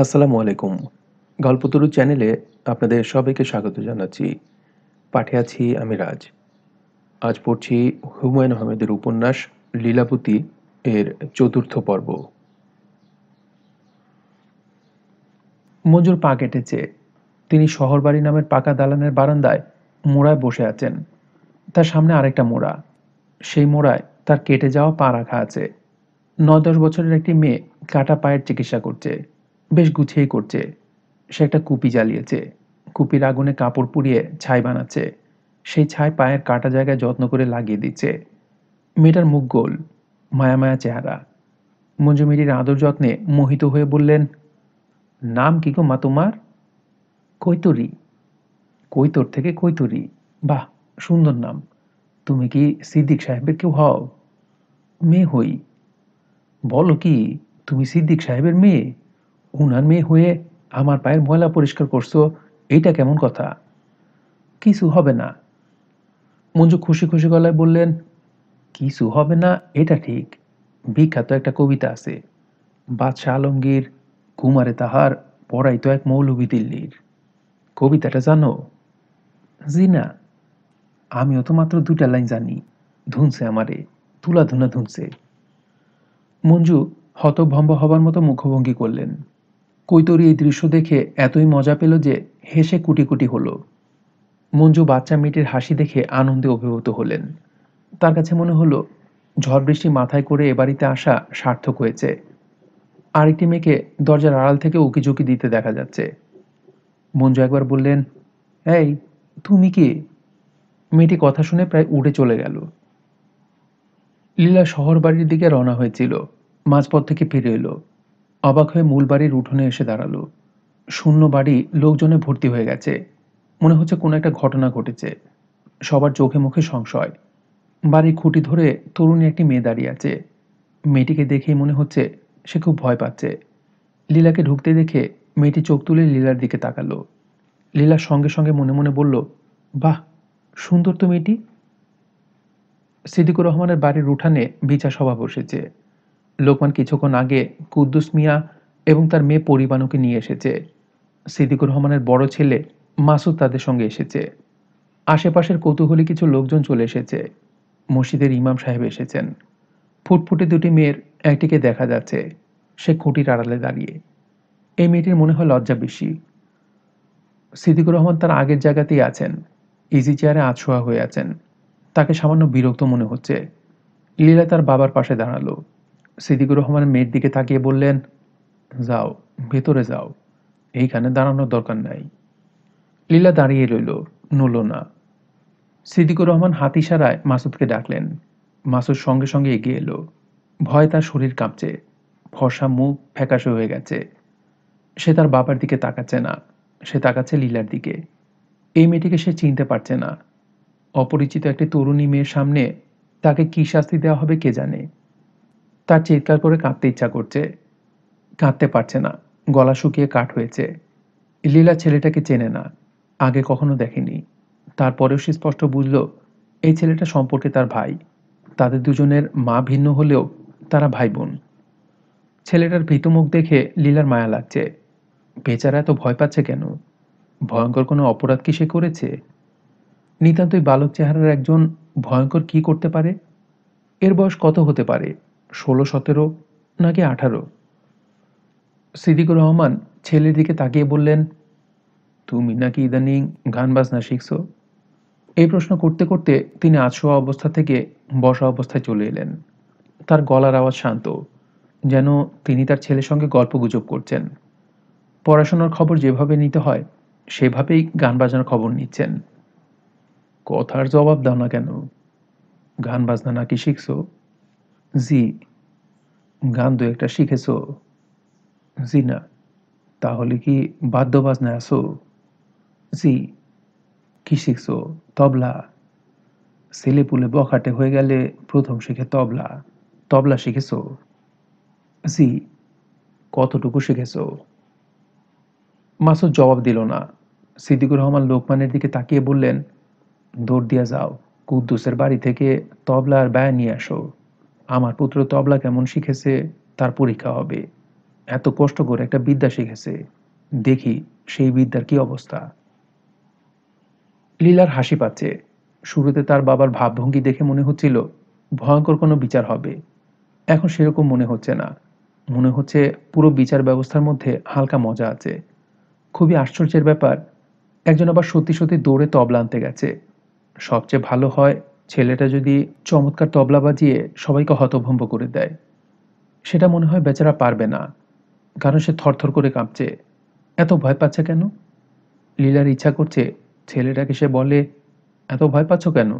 আসসালামু আলাইকুম গল্পতরু চ্যানেলে আপনাদের সবাইকে স্বাগত জানাচ্ছি পাঠে আছি আমি রাজ আজ পড়ছি হুমায়ুন আহমেদের উপন্যাস লীলাবতী এর চতুর্থ পর্ব মঞ্জুর পা কেটেছে তিনি শহরবাড়ি নামের পাকা দালানের বারান্দায় মোড়ায় বসে আছেন তার সামনে আরেকটা মোড়া সেই মোড়ায় তার কেটে যাওয়া পা রাখা আছে নয় দশ বছরের একটি মেয়ে কাটা পায়ের চিকিৎসা করছে বেশ গুছিয়ে করছে সে একটা কুপি জ্বালিয়েছে কুপির আগুনে কাপড় পুড়িয়ে ছাই বানাচ্ছে সেই ছাই পায়ের কাটা জায়গায় যত্ন করে লাগিয়ে দিচ্ছে মেয়েটার মুখ গোল মায়া মায়া চেহারা মঞ্জুমিটির আদর যত্নে মোহিত হয়ে বললেন নাম কি গো মা তোমার কৈতরি কৈতর থেকে কৈতরি বাহ সুন্দর নাম তুমি কি সিদ্দিক সাহেবের কেউ হও মেয়ে হই বলো কি তুমি সিদ্দিক সাহেবের মেয়ে উনার মেয়ে হয়ে আমার পায়ের ময়লা পরিষ্কার করছো এটা কেমন কথা কিছু হবে না মঞ্জু খুশি খুশি গলায় বললেন কিছু হবে না এটা ঠিক বিখ্যাত একটা কবিতা আছে বাদশাহ আলমগীর কুমারে তাহার পড়াই তো এক মৌলভী দিল্লির কবিতাটা জানো জি না আমিও তো মাত্র দুটা লাইন জানি ধুনছে আমারে তুলা ধুনা ধুনছে মঞ্জু হতভম্ব হবার মতো মুখভঙ্গি করলেন কৈতরী এই দৃশ্য দেখে এতই মজা পেল যে হেসে কুটি কুটি হলো মঞ্জু বাচ্চা মেয়েটির হাসি দেখে আনন্দে অভিভূত হলেন তার কাছে মনে হলো ঝড় বৃষ্টি মাথায় করে এ বাড়িতে আসা সার্থক হয়েছে আরেকটি মেয়েকে দরজার আড়াল থেকে উকিঝুঁকি দিতে দেখা যাচ্ছে মঞ্জু একবার বললেন এই তুমি কি মেয়েটি কথা শুনে প্রায় উড়ে চলে গেল লীলা শহর বাড়ির দিকে রওনা হয়েছিল মাঝপথ থেকে ফিরে এলো অবাক হয়ে মূল বাড়ির উঠোনে এসে দাঁড়ালো শূন্য বাড়ি লোকজনে ভর্তি হয়ে গেছে মনে হচ্ছে কোনো একটা ঘটনা ঘটেছে সবার চোখে মুখে সংশয় বাড়ির খুঁটি ধরে তরুণী একটি মেয়ে দাঁড়িয়ে আছে মেয়েটিকে দেখেই মনে হচ্ছে সে খুব ভয় পাচ্ছে লীলাকে ঢুকতে দেখে মেয়েটি চোখ তুলে লীলার দিকে তাকালো লীলার সঙ্গে সঙ্গে মনে মনে বলল বাহ সুন্দর তো মেয়েটি সিদ্দিকুর রহমানের বাড়ির উঠানে বিচার সভা বসেছে লোকমান কিছুক্ষণ আগে কুদ্দুস মিয়া এবং তার মেয়ে পরিবানুকে নিয়ে এসেছে সিদ্দিকুর রহমানের বড় ছেলে মাসুদ তাদের সঙ্গে এসেছে আশেপাশের কৌতূহলী কিছু লোকজন চলে এসেছে মসজিদের ইমাম সাহেব এসেছেন ফুটফুটে দুটি মেয়ের একটিকে দেখা যাচ্ছে সে খুঁটির আড়ালে দাঁড়িয়ে এই মেয়েটির মনে হয় লজ্জা বেশি সিদ্দিকুর রহমান তার আগের জায়গাতেই আছেন ইজি চেয়ারে আছোয়া হয়ে আছেন তাকে সামান্য বিরক্ত মনে হচ্ছে লীলা তার বাবার পাশে দাঁড়ালো সিদ্দিকুর রহমান মেয়ের দিকে তাকিয়ে বললেন যাও ভেতরে যাও এইখানে দাঁড়ানোর দরকার নাই লীলা দাঁড়িয়ে রইল নল না সিদ্দিকুর রহমান হাত ইশারায় মাসুদকে ডাকলেন মাসুদ সঙ্গে সঙ্গে এগিয়ে এলো ভয় তার শরীর কাঁপছে ফসা মুখ ফ্যাকাশে হয়ে গেছে সে তার বাবার দিকে তাকাচ্ছে না সে তাকাচ্ছে লীলার দিকে এই মেয়েটিকে সে চিনতে পারছে না অপরিচিত একটি তরুণী মেয়ের সামনে তাকে কি শাস্তি দেওয়া হবে কে জানে তার চিৎকার করে কাঁদতে ইচ্ছা করছে কাঁদতে পারছে না গলা শুকিয়ে কাঠ হয়েছে লীলা ছেলেটাকে চেনে না আগে কখনো দেখেনি তারপরেও সে স্পষ্ট বুঝল এই ছেলেটা সম্পর্কে তার ভাই তাদের দুজনের মা ভিন্ন হলেও তারা ভাই বোন ছেলেটার ভীত মুখ দেখে লীলার মায়া লাগছে বেচারা এত ভয় পাচ্ছে কেন ভয়ঙ্কর কোনো অপরাধ কি সে করেছে নিতান্তই বালক চেহারার একজন ভয়ঙ্কর কি করতে পারে এর বয়স কত হতে পারে ষোলো সতেরো নাকি আঠারো সিদ্দিকুর রহমান ছেলের দিকে তাকিয়ে বললেন তুমি নাকি ইদানিং গান বাজনা শিখছো এই প্রশ্ন করতে করতে তিনি আছোয়া অবস্থা থেকে বসা অবস্থায় চলে এলেন তার গলার আওয়াজ শান্ত যেন তিনি তার ছেলের সঙ্গে গল্প গুজব করছেন পড়াশোনার খবর যেভাবে নিতে হয় সেভাবেই গান বাজনার খবর নিচ্ছেন কথার জবাব দাও না কেন গান বাজনা নাকি শিখছো জি গান দু একটা শিখেছো জি না তাহলে কি বাদ্যবাজনায় আসো জি কি শিখছো তবলা ছেলেপুলে বখাটে হয়ে গেলে প্রথম শিখে তবলা তবলা শিখেছ জি কতটুকু শিখেছো মাসুদ জবাব দিল না সিদ্দিকুর রহমান লোকমানের দিকে তাকিয়ে বললেন দৌড় দিয়া যাও কুদ্দুসের বাড়ি থেকে তবলা আর ব্যয় নিয়ে আসো আমার পুত্র তবলা কেমন শিখেছে তার পরীক্ষা হবে এত কষ্ট করে একটা বিদ্যা শিখেছে দেখি সেই বিদ্যার কি অবস্থা লীলার হাসি পাচ্ছে শুরুতে তার বাবার ভাবভঙ্গি দেখে মনে হচ্ছিল ভয়ঙ্কর কোনো বিচার হবে এখন সেরকম মনে হচ্ছে না মনে হচ্ছে পুরো বিচার ব্যবস্থার মধ্যে হালকা মজা আছে খুবই আশ্চর্যের ব্যাপার একজন আবার সত্যি সত্যি দৌড়ে তবলা আনতে গেছে সবচেয়ে ভালো হয় ছেলেটা যদি চমৎকার তবলা বাজিয়ে সবাইকে হতভম্ব করে দেয় সেটা মনে হয় বেচারা পারবে না কারণ সে থরথর করে কাঁপছে এত ভয় পাচ্ছে কেন লীলার ইচ্ছা করছে ছেলেটাকে সে বলে এত ভয় পাচ্ছ কেন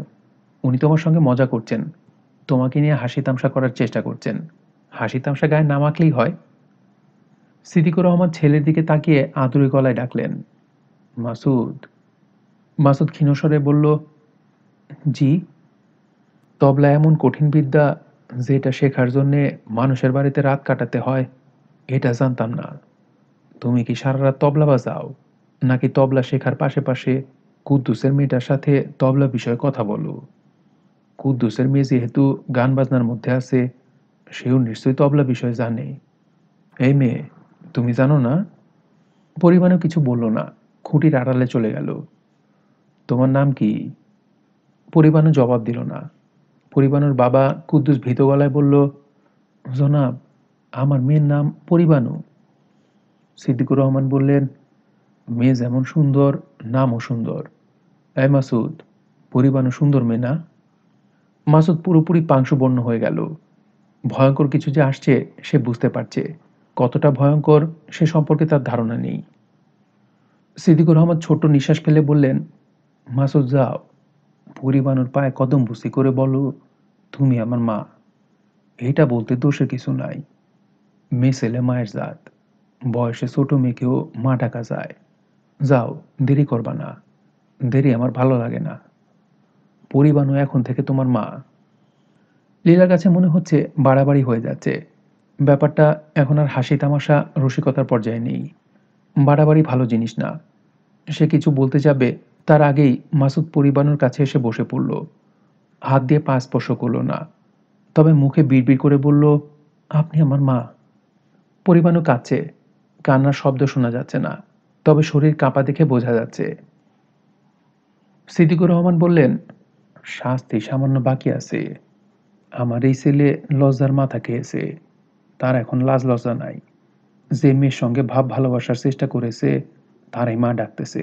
উনি তোমার সঙ্গে মজা করছেন তোমাকে নিয়ে হাসি তামসা করার চেষ্টা করছেন হাসি তামসা গায়ে নামাকলেই হয় সিদ্দিকুর রহমান ছেলের দিকে তাকিয়ে আদুরে গলায় ডাকলেন মাসুদ মাসুদ ক্ষীণস্বরে বলল জি তবলা এমন কঠিন বিদ্যা যেটা শেখার জন্যে মানুষের বাড়িতে রাত কাটাতে হয় এটা জানতাম না তুমি কি সারা রাত তবলা বাজাও নাকি তবলা শেখার পাশে পাশে কুদ্দুসের মেয়েটার সাথে তবলা বিষয়ে কথা বলো কুদ্দুসের মেয়ে যেহেতু গান বাজনার মধ্যে আছে সেও নিশ্চয়ই তবলা বিষয়ে জানে এই মেয়ে তুমি জানো না পরিমাণেও কিছু বলল না খুঁটির আড়ালে চলে গেল তোমার নাম কি পরিমাণও জবাব দিল না পরিবানুর বাবা কুদ্দুস ভীত গলায় বলল জনাব আমার মেয়ের নাম পরিবানু সিদ্দিকুর রহমান বললেন মেয়ে যেমন সুন্দর নামও সুন্দর এ মাসুদ পরিবানু সুন্দর মেয়ে না মাসুদ পুরোপুরি পাংশুবর্ণ হয়ে গেল ভয়ঙ্কর কিছু যে আসছে সে বুঝতে পারছে কতটা ভয়ঙ্কর সে সম্পর্কে তার ধারণা নেই সিদ্দিকুর রহমান ছোট্ট নিঃশ্বাস ফেলে বললেন মাসুদ যাও বানুর পায়ে কদম বুসি করে বলো তুমি আমার মা এটা বলতে দোষে কিছু নাই মেয়ে ছেলে মায়ের জাত বয়সে ছোট মেয়েকেও মা ডাকা যায় যাও দেরি করবা না দেরি আমার ভালো লাগে না পরিবানু এখন থেকে তোমার মা লীলার কাছে মনে হচ্ছে বাড়াবাড়ি হয়ে যাচ্ছে ব্যাপারটা এখন আর হাসি তামাশা রসিকতার পর্যায়ে নেই বাড়াবাড়ি ভালো জিনিস না সে কিছু বলতে যাবে তার আগেই মাসুদ পরিবানোর কাছে এসে বসে পড়ল হাত দিয়ে পা স্পর্শ করল না তবে মুখে বিড়বিড় করে বলল আপনি আমার মা পরিবাণু কাছে কান্নার শব্দ শোনা যাচ্ছে না তবে শরীর কাঁপা দেখে বোঝা যাচ্ছে সিদ্দিকুর রহমান বললেন শাস্তি সামান্য বাকি আছে আমার এই ছেলে লজ্জার মাথা খেয়েছে তার এখন লাজ লজ্জা নাই যে মেয়ের সঙ্গে ভাব ভালোবাসার চেষ্টা করেছে তারাই মা ডাকতেছে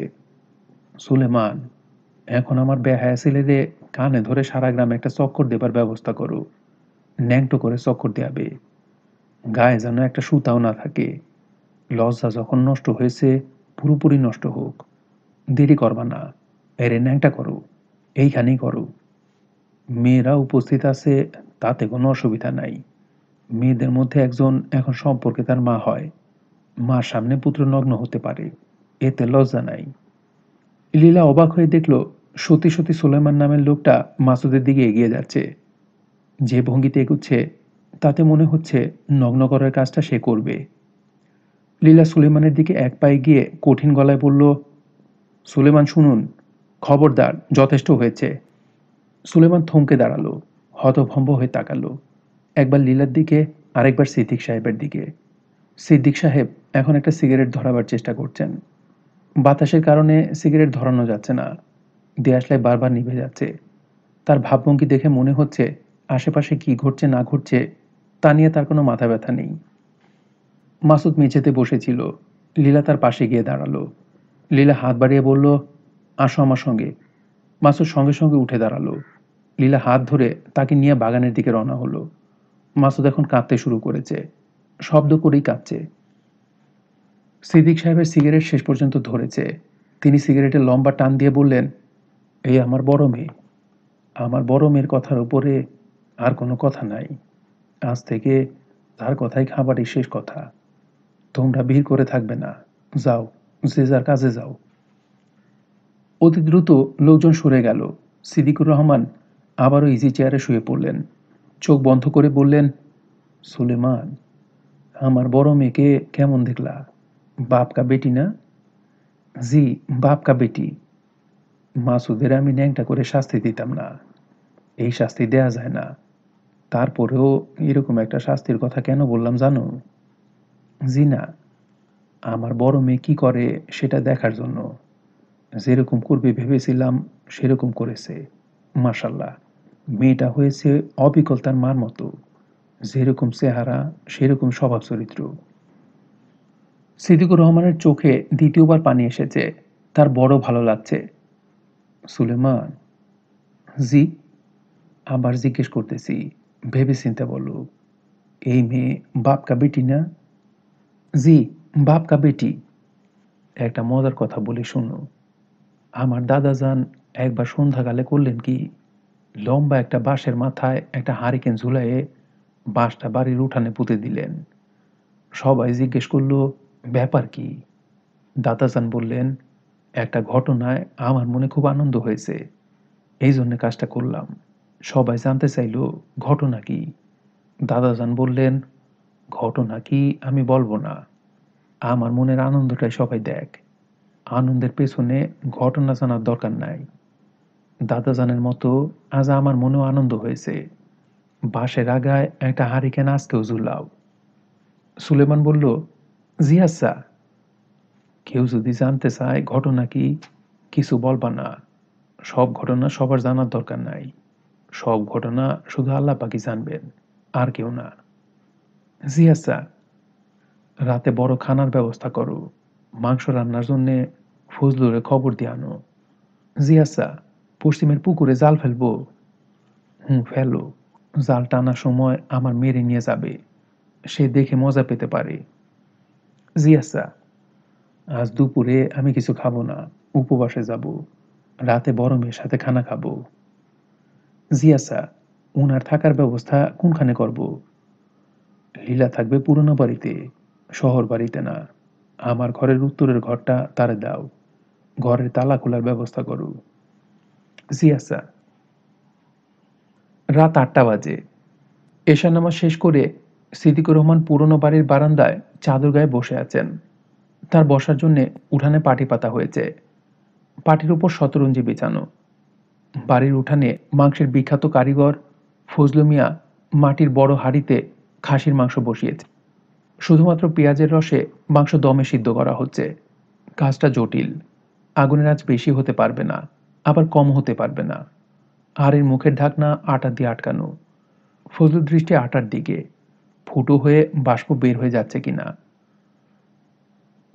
সুলেমান এখন আমার বেহায়া ছেলেরে কানে ধরে সারা গ্রামে একটা চক্কর দেবার ব্যবস্থা করো ন্যাংটো করে চক্কর দেয়াবে গায়ে যেন একটা সুতাও না থাকে লজ্জা যখন নষ্ট হয়েছে পুরোপুরি নষ্ট হোক দেরি করবা না এরে ন্যাংটা করো এইখানেই করো মেয়েরা উপস্থিত আছে তাতে কোনো অসুবিধা নাই মেয়েদের মধ্যে একজন এখন সম্পর্কে তার মা হয় মার সামনে পুত্র নগ্ন হতে পারে এতে লজ্জা নাই লীলা অবাক হয়ে দেখল সত্যি সতী সুলেমান নামের লোকটা মাসুদের দিকে এগিয়ে যাচ্ছে যে ভঙ্গিতে এগুচ্ছে তাতে মনে হচ্ছে নগ্ন করার কাজটা সে করবে লীলা সুলেমানের দিকে এক পায়ে গিয়ে কঠিন গলায় বলল সুলেমান শুনুন খবরদার যথেষ্ট হয়েছে সুলেমান থমকে দাঁড়ালো হতভম্ব হয়ে তাকালো একবার লীলার দিকে আরেকবার সিদ্দিক সাহেবের দিকে সিদ্দিক সাহেব এখন একটা সিগারেট ধরাবার চেষ্টা করছেন বাতাসের কারণে সিগারেট ধরানো যাচ্ছে না দেয়াশলাই বারবার নিভে যাচ্ছে তার ভাবভঙ্গি দেখে মনে হচ্ছে আশেপাশে কি ঘটছে না ঘটছে তা নিয়ে তার কোনো মাথা ব্যথা নেই মাসুদ মেঝেতে বসেছিল লীলা তার পাশে গিয়ে দাঁড়ালো লীলা হাত বাড়িয়ে বলল আসো আমার সঙ্গে মাসুদ সঙ্গে সঙ্গে উঠে দাঁড়ালো লীলা হাত ধরে তাকে নিয়ে বাগানের দিকে রওনা হলো মাসুদ এখন কাঁদতে শুরু করেছে শব্দ করেই কাঁদছে সিদ্দিক সাহেবের সিগারেট শেষ পর্যন্ত ধরেছে তিনি সিগারেটে লম্বা টান দিয়ে বললেন এই আমার বড় মেয়ে আমার বড় মেয়ের কথার উপরে আর কোনো কথা নাই আজ থেকে তার কথাই খাবারই শেষ কথা তোমরা ভিড় করে থাকবে না যাও যে যার কাজে যাও অতি দ্রুত লোকজন সরে গেল সিদ্দিকুর রহমান আবারও ইজি চেয়ারে শুয়ে পড়লেন চোখ বন্ধ করে বললেন সুলেমান আমার বড় মেয়েকে কেমন দেখলা বাপ কা বেটি না জি বাপ কা বেটি মাসুদের আমি ন্যাংটা করে শাস্তি দিতাম না এই শাস্তি দেয়া যায় না তারপরেও এরকম একটা শাস্তির কথা কেন বললাম জানো জি না আমার বড় মেয়ে কী করে সেটা দেখার জন্য যেরকম করবে ভেবেছিলাম সেরকম করেছে মাশাল্লাহ মেয়েটা হয়েছে অবিকল তার মার মতো যেরকম চেহারা সেরকম স্বভাব চরিত্র সিদ্দিকুর রহমানের চোখে দ্বিতীয়বার পানি এসেছে তার বড় ভালো লাগছে সুলেমান জি আবার জিজ্ঞেস করতেছি ভেবে চিন্তে বলো এই মেয়ে বাপ কা বেটি না জি বাপ কা বেটি একটা মজার কথা বলে শোনো আমার দাদা যান একবার সন্ধ্যাকালে করলেন কি লম্বা একটা বাঁশের মাথায় একটা হারিকেন ঝুলাইয়ে বাঁশটা বাড়ির উঠানে পুঁতে দিলেন সবাই জিজ্ঞেস করলো ব্যাপার কি দাতাজান বললেন একটা ঘটনায় আমার মনে খুব আনন্দ হয়েছে এই জন্য কাজটা করলাম সবাই জানতে চাইল ঘটনা কি দাদাজান বললেন ঘটনা কি আমি বলবো না আমার মনের আনন্দটাই সবাই দেখ আনন্দের পেছনে ঘটনা জানার দরকার নাই দাদাজানের মতো আজ আমার মনেও আনন্দ হয়েছে বাসের আগায় একটা হারিকেন আজকেও জুলাও সুলেমান বলল জিয়া স্যার কেউ যদি জানতে চায় ঘটনা কি কিছু বলবা না সব ঘটনা সবার জানার দরকার নাই সব ঘটনা শুধু আল্লাহ পাকি জানবেন আর কেউ না জি আচ্ছা রাতে বড় খানার ব্যবস্থা করো মাংস রান্নার জন্যে ফজলুরে খবর দিয়ে আনো জি আচ্ছা পশ্চিমের পুকুরে জাল ফেলবো হুম ফেলো জাল টানার সময় আমার মেরে নিয়ে যাবে সে দেখে মজা পেতে পারে জিয়াসা আচ্ছা। আজ দুপুরে আমি কিছু খাবো না উপবাসে যাব রাতে বরমের সাথে খানা খাবো জিয়াসা আচ্ছা, উনার থাকার ব্যবস্থা কোনখানে করব লীলা থাকবে পুরনো বাড়িতে শহর বাড়িতে না আমার ঘরের উত্তরের ঘরটা তারে দাও ঘরের তালা খোলার ব্যবস্থা করো জিয়াসা আচ্ছা। রাত আটটা বাজে এশা নামাজ শেষ করে সিদ্দিকুর রহমান পুরনো বাড়ির বারান্দায় চাদর গায়ে বসে আছেন তার বসার জন্যে উঠানে পাটি পাতা হয়েছে পাটির উপর শতরঞ্জি বিছানো বাড়ির উঠানে মাংসের বিখ্যাত কারিগর ফজলু মিয়া মাটির বড় হাড়িতে খাসির মাংস বসিয়েছে শুধুমাত্র পেঁয়াজের রসে মাংস দমে সিদ্ধ করা হচ্ছে কাজটা জটিল আগুনের আজ বেশি হতে পারবে না আবার কম হতে পারবে না হাড়ির মুখের ঢাকনা আটা দিয়ে আটকানো ফজলুর দৃষ্টি আটার দিকে ফুটো হয়ে বাষ্প বের হয়ে যাচ্ছে কিনা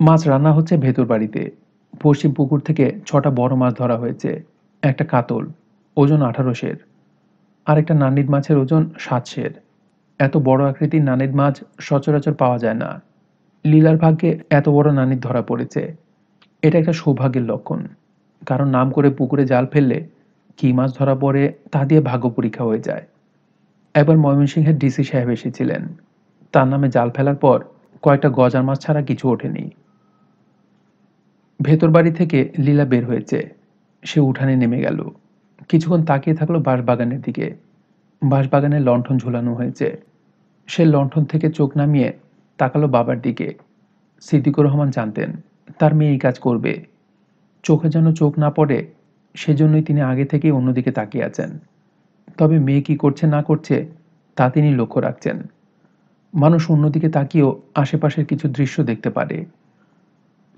মাছ রান্না হচ্ছে ভেতর বাড়িতে পশ্চিম পুকুর থেকে ছটা বড় মাছ ধরা হয়েছে একটা কাতল ওজন আঠারো আর একটা নানির মাছের ওজন সাত এত বড় আকৃতির নানির মাছ সচরাচর পাওয়া যায় না লীলার ভাগ্যে এত বড় নানির ধরা পড়েছে এটা একটা সৌভাগ্যের লক্ষণ কারণ নাম করে পুকুরে জাল ফেললে কি মাছ ধরা পড়ে তা দিয়ে ভাগ্য পরীক্ষা হয়ে যায় একবার ময়মনসিংহের ডিসি সাহেব এসেছিলেন তার নামে জাল ফেলার পর কয়েকটা গজার মাছ ছাড়া কিছু ওঠেনি ভেতর বাড়ি থেকে লীলা বের হয়েছে সে উঠানে নেমে গেল কিছুক্ষণ তাকিয়ে থাকলো বাঁশবাগানের দিকে বাঁশবাগানে লণ্ঠন ঝুলানো হয়েছে সে লণ্ঠন থেকে চোখ নামিয়ে তাকালো বাবার দিকে সিদ্দিকুর রহমান জানতেন তার মেয়ে এই কাজ করবে চোখে যেন চোখ না পড়ে সেজন্যই তিনি আগে থেকেই অন্যদিকে তাকিয়ে আছেন তবে মেয়ে কি করছে না করছে তা তিনি লক্ষ্য রাখছেন মানুষ অন্যদিকে তাকিয়েও আশেপাশের কিছু দৃশ্য দেখতে পারে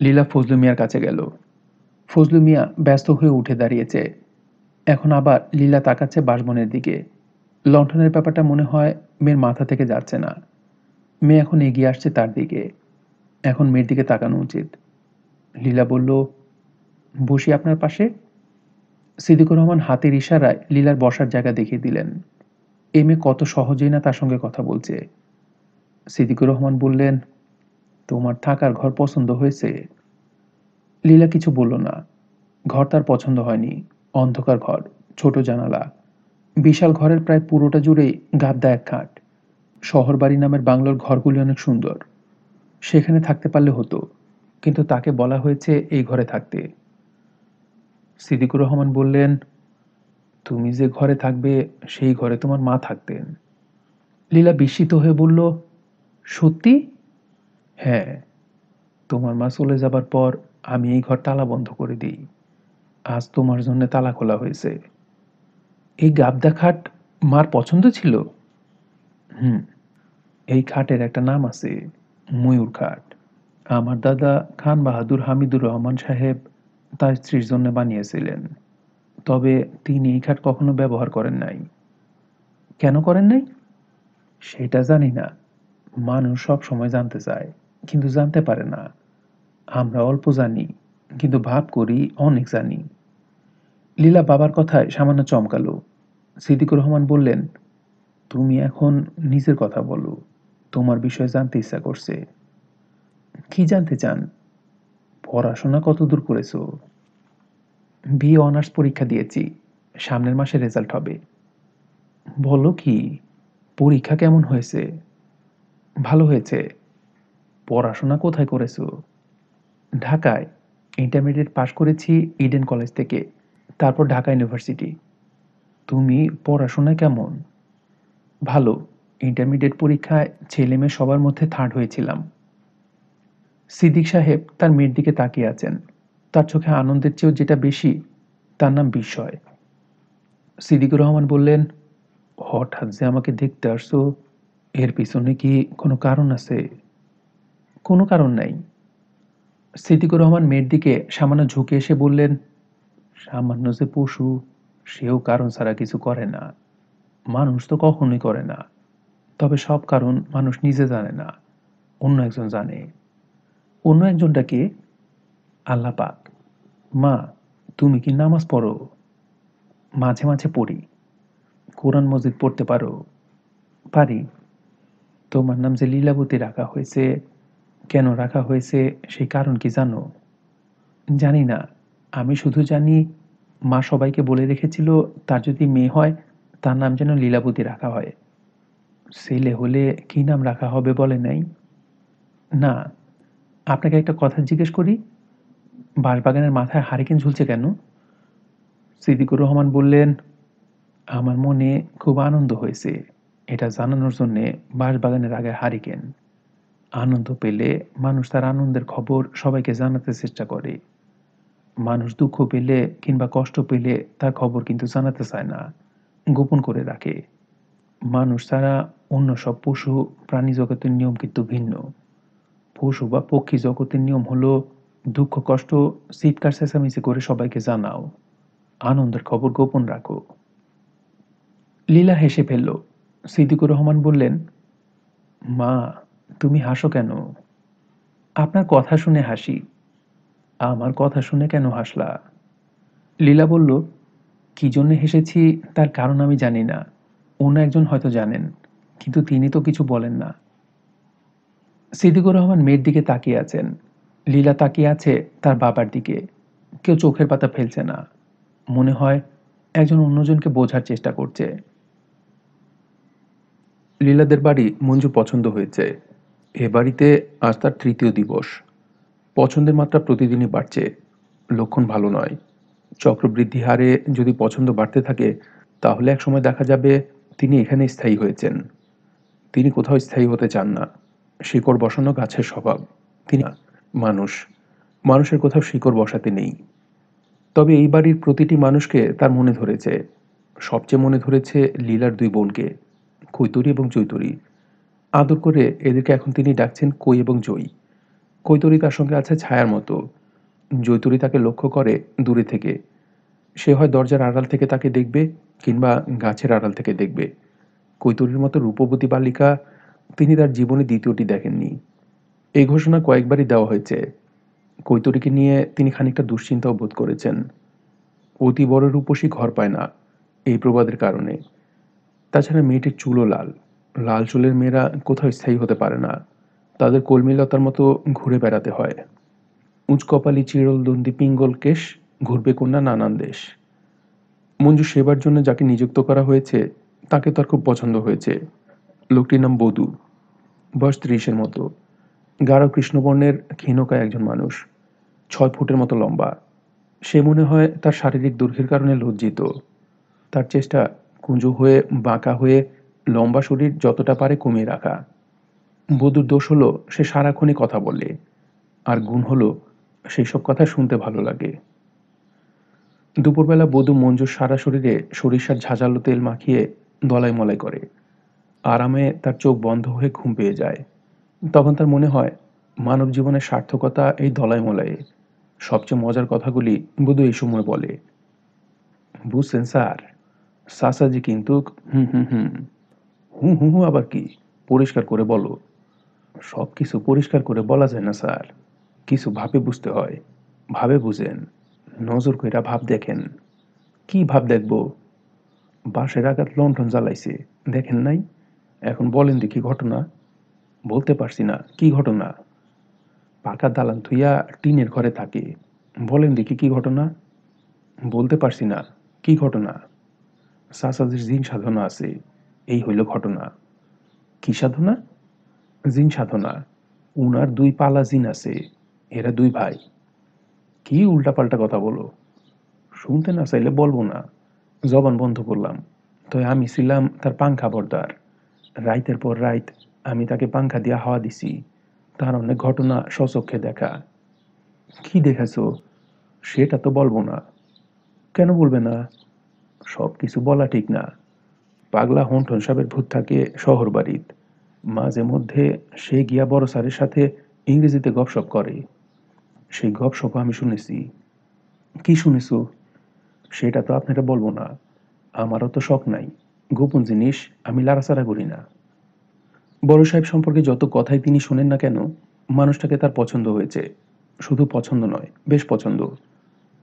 লীলা ফজলু মিয়ার কাছে গেল ফজলু মিয়া ব্যস্ত হয়ে উঠে দাঁড়িয়েছে এখন আবার লীলা তাকাচ্ছে বাসবনের দিকে লণ্ঠনের ব্যাপারটা মনে হয় মেয়ের মাথা থেকে যাচ্ছে না মেয়ে এখন এগিয়ে আসছে তার দিকে এখন মেয়ের দিকে তাকানো উচিত লীলা বলল বসি আপনার পাশে সিদ্দিকুর রহমান হাতের ইশারায় লীলার বসার জায়গা দেখিয়ে দিলেন এ মেয়ে কত সহজেই না তার সঙ্গে কথা বলছে সিদ্দিকুর রহমান বললেন তোমার থাকার ঘর পছন্দ হয়েছে লীলা কিছু বলল না ঘর তার পছন্দ হয়নি অন্ধকার ঘর ছোট জানালা বিশাল ঘরের প্রায় পুরোটা জুড়েই গাদ্দা এক খাট শহর বাড়ি নামের বাংলোর ঘরগুলি অনেক সুন্দর সেখানে থাকতে পারলে হতো কিন্তু তাকে বলা হয়েছে এই ঘরে থাকতে সিদ্দিকুর রহমান বললেন তুমি যে ঘরে থাকবে সেই ঘরে তোমার মা থাকতেন লীলা বিস্মিত হয়ে বলল সত্যি হ্যাঁ তোমার মা চলে যাবার পর আমি এই ঘর তালা বন্ধ করে দিই আজ তোমার জন্য তালা খোলা হয়েছে এই গাবদা খাট মার পছন্দ ছিল হুম এই খাটের একটা নাম আছে ময়ূর খাট আমার দাদা খান বাহাদুর হামিদুর রহমান সাহেব তার স্ত্রীর জন্য বানিয়েছিলেন তবে তিনি এই খাট কখনো ব্যবহার করেন নাই কেন করেন নাই সেটা জানি না মানুষ সব সময় জানতে চায় কিন্তু জানতে পারে না আমরা অল্প জানি কিন্তু ভাব করি অনেক জানি লীলা বাবার কথায় সামান্য চমকালো সিদ্দিকুর রহমান বললেন তুমি এখন নিজের কথা বলো তোমার বিষয়ে জানতে ইচ্ছা করছে কি জানতে চান পড়াশোনা কতদূর করেছ বি অনার্স পরীক্ষা দিয়েছি সামনের মাসে রেজাল্ট হবে বলো কি পরীক্ষা কেমন হয়েছে ভালো হয়েছে পড়াশোনা কোথায় করেছো ঢাকায় ইন্টারমিডিয়েট পাশ করেছি ইডেন কলেজ থেকে তারপর ঢাকা ইউনিভার্সিটি তুমি পড়াশোনা কেমন ভালো ইন্টারমিডিয়েট পরীক্ষায় ছেলে মেয়ে সবার মধ্যে থার্ড হয়েছিলাম সিদ্দিক সাহেব তার মেয়ের দিকে তাকিয়ে আছেন তার চোখে আনন্দের চেয়েও যেটা বেশি তার নাম বিস্ময় সিদ্দিকুর রহমান বললেন হঠাৎ যে আমাকে দেখতে আসছো এর পিছনে কি কোনো কারণ আছে? কোনো কারণ নাই। সিদ্দিকুর রহমান মেয়ের দিকে সামান্য ঝুঁকে এসে বললেন, সামান্য যে পশু, সেও কারণ ছাড়া কিছু করে না। মানুষ তো কখনোই করে না। তবে সব কারণ মানুষ নিজে জানে না, অন্য একজন জানে। অন্য একজনটা কে? আল্লাহ পাক। মা, তুমি কি নামাজ পড়ো? মাঝে মাঝে পড়ি। কোরআন মসজিদ পড়তে পারো? পারি। তোমার নাম যে লীলাবতী রাখা হয়েছে কেন রাখা হয়েছে সেই কারণ কি জানো জানি না আমি শুধু জানি মা সবাইকে বলে রেখেছিল তার যদি মেয়ে হয় তার নাম যেন লীলাবতী রাখা হয় ছেলে হলে কি নাম রাখা হবে বলে নাই না আপনাকে একটা কথা জিজ্ঞেস করি বাঁশবাগানের মাথায় হারিকেন ঝুলছে কেন সিদ্দিকুর রহমান বললেন আমার মনে খুব আনন্দ হয়েছে এটা জানানোর জন্যে বাঁশবাগানের আগে হারিকেন আনন্দ পেলে মানুষ তার আনন্দের খবর সবাইকে জানাতে চেষ্টা করে মানুষ দুঃখ পেলে কিংবা কষ্ট পেলে তার খবর কিন্তু জানাতে চায় না গোপন করে রাখে মানুষ তারা অন্য সব পশু প্রাণী জগতের নিয়ম কিন্তু ভিন্ন পশু বা পক্ষী জগতের নিয়ম হলো দুঃখ কষ্ট চিৎকার চেঁচামেচি করে সবাইকে জানাও আনন্দের খবর গোপন রাখো লীলা হেসে ফেললো সিদ্দিকুর রহমান বললেন মা তুমি হাসো কেন আপনার কথা শুনে হাসি আমার কথা শুনে কেন হাসলা লীলা বলল কি জন্য হেসেছি তার কারণ আমি জানি না অন্য একজন হয়তো জানেন কিন্তু তিনি তো কিছু বলেন না সিদ্দিকুর রহমান মেয়ের দিকে তাকিয়ে আছেন লীলা তাকিয়ে আছে তার বাবার দিকে কেউ চোখের পাতা ফেলছে না মনে হয় একজন অন্যজনকে বোঝার চেষ্টা করছে লীলাদের বাড়ি মঞ্জু পছন্দ হয়েছে এ বাড়িতে আজ তার তৃতীয় দিবস পছন্দের মাত্রা প্রতিদিনই বাড়ছে লক্ষণ ভালো নয় চক্রবৃদ্ধি হারে যদি পছন্দ বাড়তে থাকে তাহলে এক সময় দেখা যাবে তিনি এখানে স্থায়ী হয়েছেন তিনি কোথাও স্থায়ী হতে চান না শিকড় বসানো গাছের স্বভাব তিনি মানুষ মানুষের কোথাও শিকড় বসাতে নেই তবে এই বাড়ির প্রতিটি মানুষকে তার মনে ধরেছে সবচেয়ে মনে ধরেছে লীলার দুই বোনকে কৈতরী এবং চৈতরী আদর করে এদেরকে এখন তিনি ডাকছেন কই এবং জয়ী কৈতরী তার সঙ্গে আছে ছায়ার মতো জৈতরী তাকে লক্ষ্য করে দূরে থেকে সে হয় দরজার আড়াল থেকে তাকে দেখবে কিংবা গাছের আড়াল থেকে দেখবে কৈতরীর মতো রূপবতী বালিকা তিনি তার জীবনে দ্বিতীয়টি দেখেননি এই ঘোষণা কয়েকবারই দেওয়া হয়েছে কৈতরীকে নিয়ে তিনি খানিকটা দুশ্চিন্তাও বোধ করেছেন অতি বড় রূপসী ঘর পায় না এই প্রবাদের কারণে তাছাড়া মেয়েটির চুলও লাল লাল চুলের মেয়েরা কোথাও স্থায়ী হতে পারে না তাদের কলমিলতার মতো ঘুরে বেড়াতে হয় কপালি চিরল দন্দি পিঙ্গল কেশ ঘুরবে কন্যা নানান দেশ মঞ্জু সেবার জন্য যাকে নিযুক্ত করা হয়েছে তাকে তার খুব পছন্দ হয়েছে লোকটির নাম বধু বয়স ত্রিশের মতো গাঢ় কৃষ্ণবর্ণের ক্ষীণকায় একজন মানুষ ছয় ফুটের মতো লম্বা সে মনে হয় তার শারীরিক দুর্ঘের কারণে লজ্জিত তার চেষ্টা কুঁজো হয়ে বাঁকা হয়ে লম্বা শরীর যতটা পারে কমিয়ে রাখা বধুর দোষ হলো সে সারাক্ষণই কথা বলে আর গুণ হলো সেই সব কথা শুনতে ভালো লাগে দুপুরবেলা বধু মঞ্জুর সারা শরীরে সরিষার ঝাঁঝালো তেল মাখিয়ে দলাই মলাই করে আরামে তার চোখ বন্ধ হয়ে ঘুম পেয়ে যায় তখন তার মনে হয় মানব জীবনের সার্থকতা এই দলাই মলাই সবচেয়ে মজার কথাগুলি বধু এই সময় বলে বুঝছেন স্যার সাসাজি কিন্তু হুম হুম হুম হুম আবার কি পরিষ্কার করে বলো সব কিছু পরিষ্কার করে বলা যায় না স্যার কিছু ভাবে বুঝতে হয় ভাবে বুঝেন নজর কইরা ভাব দেখেন কি ভাব দেখব বাঁশের আঘাত লন্ঠন জ্বালাইছে দেখেন নাই এখন বলেন দেখি ঘটনা বলতে পারছি না কি ঘটনা পাকা দালান থুইয়া টিনের ঘরে থাকে বলেন দেখি কি ঘটনা বলতে পারছি না কি ঘটনা সাসাদের জিন সাধনা আছে এই হইল ঘটনা কি সাধনা জিন সাধনা উনার দুই পালা জিন আছে এরা দুই ভাই কি উল্টাপাল্টা কথা বলো শুনতে না চাইলে বলবো না জবান বন্ধ করলাম তো আমি ছিলাম তার পাংখা বর্দার রাইতের পর রাইত আমি তাকে পাংখা দিয়া হাওয়া দিছি তার অনেক ঘটনা সচক্ষে দেখা কি দেখেছ সেটা তো বলবো না কেন বলবে না সব কিছু বলা ঠিক না পাগলা হন্ঠন সাহেবের ভূত থাকে শহর বাড়িত মাঝে মধ্যে সে গিয়া বড় স্যারের সাথে ইংরেজিতে গপসপ করে সেই গপসপ আমি শুনেছি কি শুনেছ সেটা তো আপনারা বলবো না আমারও তো শখ নাই গোপন জিনিস আমি লাড়াচাড়া করি না বড় সাহেব সম্পর্কে যত কথাই তিনি শোনেন না কেন মানুষটাকে তার পছন্দ হয়েছে শুধু পছন্দ নয় বেশ পছন্দ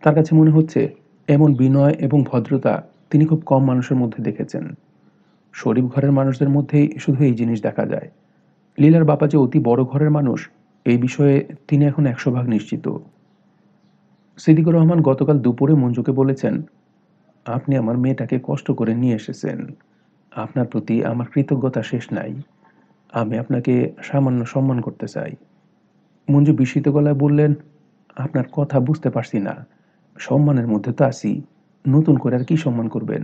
তার কাছে মনে হচ্ছে এমন বিনয় এবং ভদ্রতা তিনি খুব কম মানুষের মধ্যে দেখেছেন শরীফ ঘরের মানুষদের মধ্যে শুধু এই জিনিস দেখা যায় লীলার বাবা যে অতি বড় ঘরের মানুষ এই বিষয়ে তিনি এখন একশো ভাগ নিশ্চিত সিদ্দিকুর রহমান গতকাল দুপুরে মঞ্জুকে বলেছেন আপনি আমার মেয়েটাকে কষ্ট করে নিয়ে এসেছেন আপনার প্রতি আমার কৃতজ্ঞতা শেষ নাই আমি আপনাকে সামান্য সম্মান করতে চাই মঞ্জু বিস্মিত গলায় বললেন আপনার কথা বুঝতে পারছি না সম্মানের মধ্যে তো আসি নতুন করে আর কি সম্মান করবেন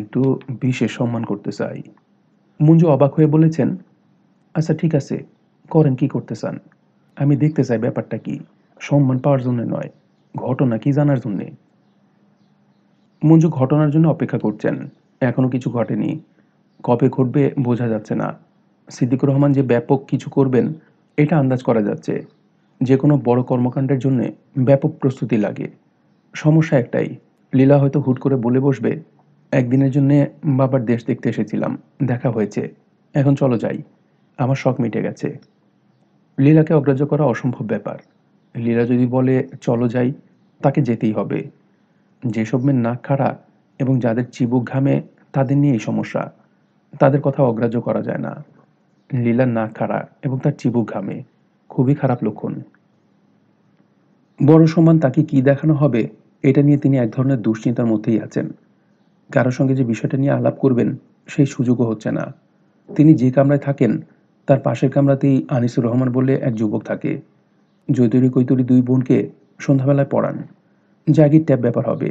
একটু বিশেষ সম্মান করতে চাই মঞ্জু অবাক হয়ে বলেছেন আচ্ছা ঠিক আছে করেন কি করতে চান আমি দেখতে চাই ব্যাপারটা কি সম্মান পাওয়ার জন্য নয় ঘটনা কি জানার জন্যে মঞ্জু ঘটনার জন্য অপেক্ষা করছেন এখনও কিছু ঘটেনি কবে ঘটবে বোঝা যাচ্ছে না সিদ্দিকুর রহমান যে ব্যাপক কিছু করবেন এটা আন্দাজ করা যাচ্ছে যে কোনো বড় কর্মকাণ্ডের জন্য ব্যাপক প্রস্তুতি লাগে সমস্যা একটাই লীলা হয়তো হুট করে বলে বসবে একদিনের জন্যে বাবার দেশ দেখতে এসেছিলাম দেখা হয়েছে এখন চলো যাই আমার শখ মিটে গেছে লীলাকে অগ্রাহ্য করা অসম্ভব ব্যাপার লীলা যদি বলে চলো যাই তাকে যেতেই হবে যেসব মেয়ের নাক খাড়া এবং যাদের চিবুক ঘামে তাদের নিয়ে এই সমস্যা তাদের কথা অগ্রাহ্য করা যায় না লীলার নাক খাড়া এবং তার চিবুক ঘামে খুবই খারাপ লক্ষণ বড় সমান তাকে কি দেখানো হবে এটা নিয়ে তিনি এক ধরনের দুশ্চিন্তার মধ্যেই আছেন কারোর সঙ্গে যে বিষয়টা নিয়ে আলাপ করবেন সেই সুযোগও হচ্ছে না তিনি যে কামরায় থাকেন তার পাশের কামরাতেই আনিসুর রহমান বলে এক যুবক থাকে জৈতরি কৈতরি দুই বোনকে সন্ধ্যাবেলায় পড়ান জাগির ট্যাব ব্যাপার হবে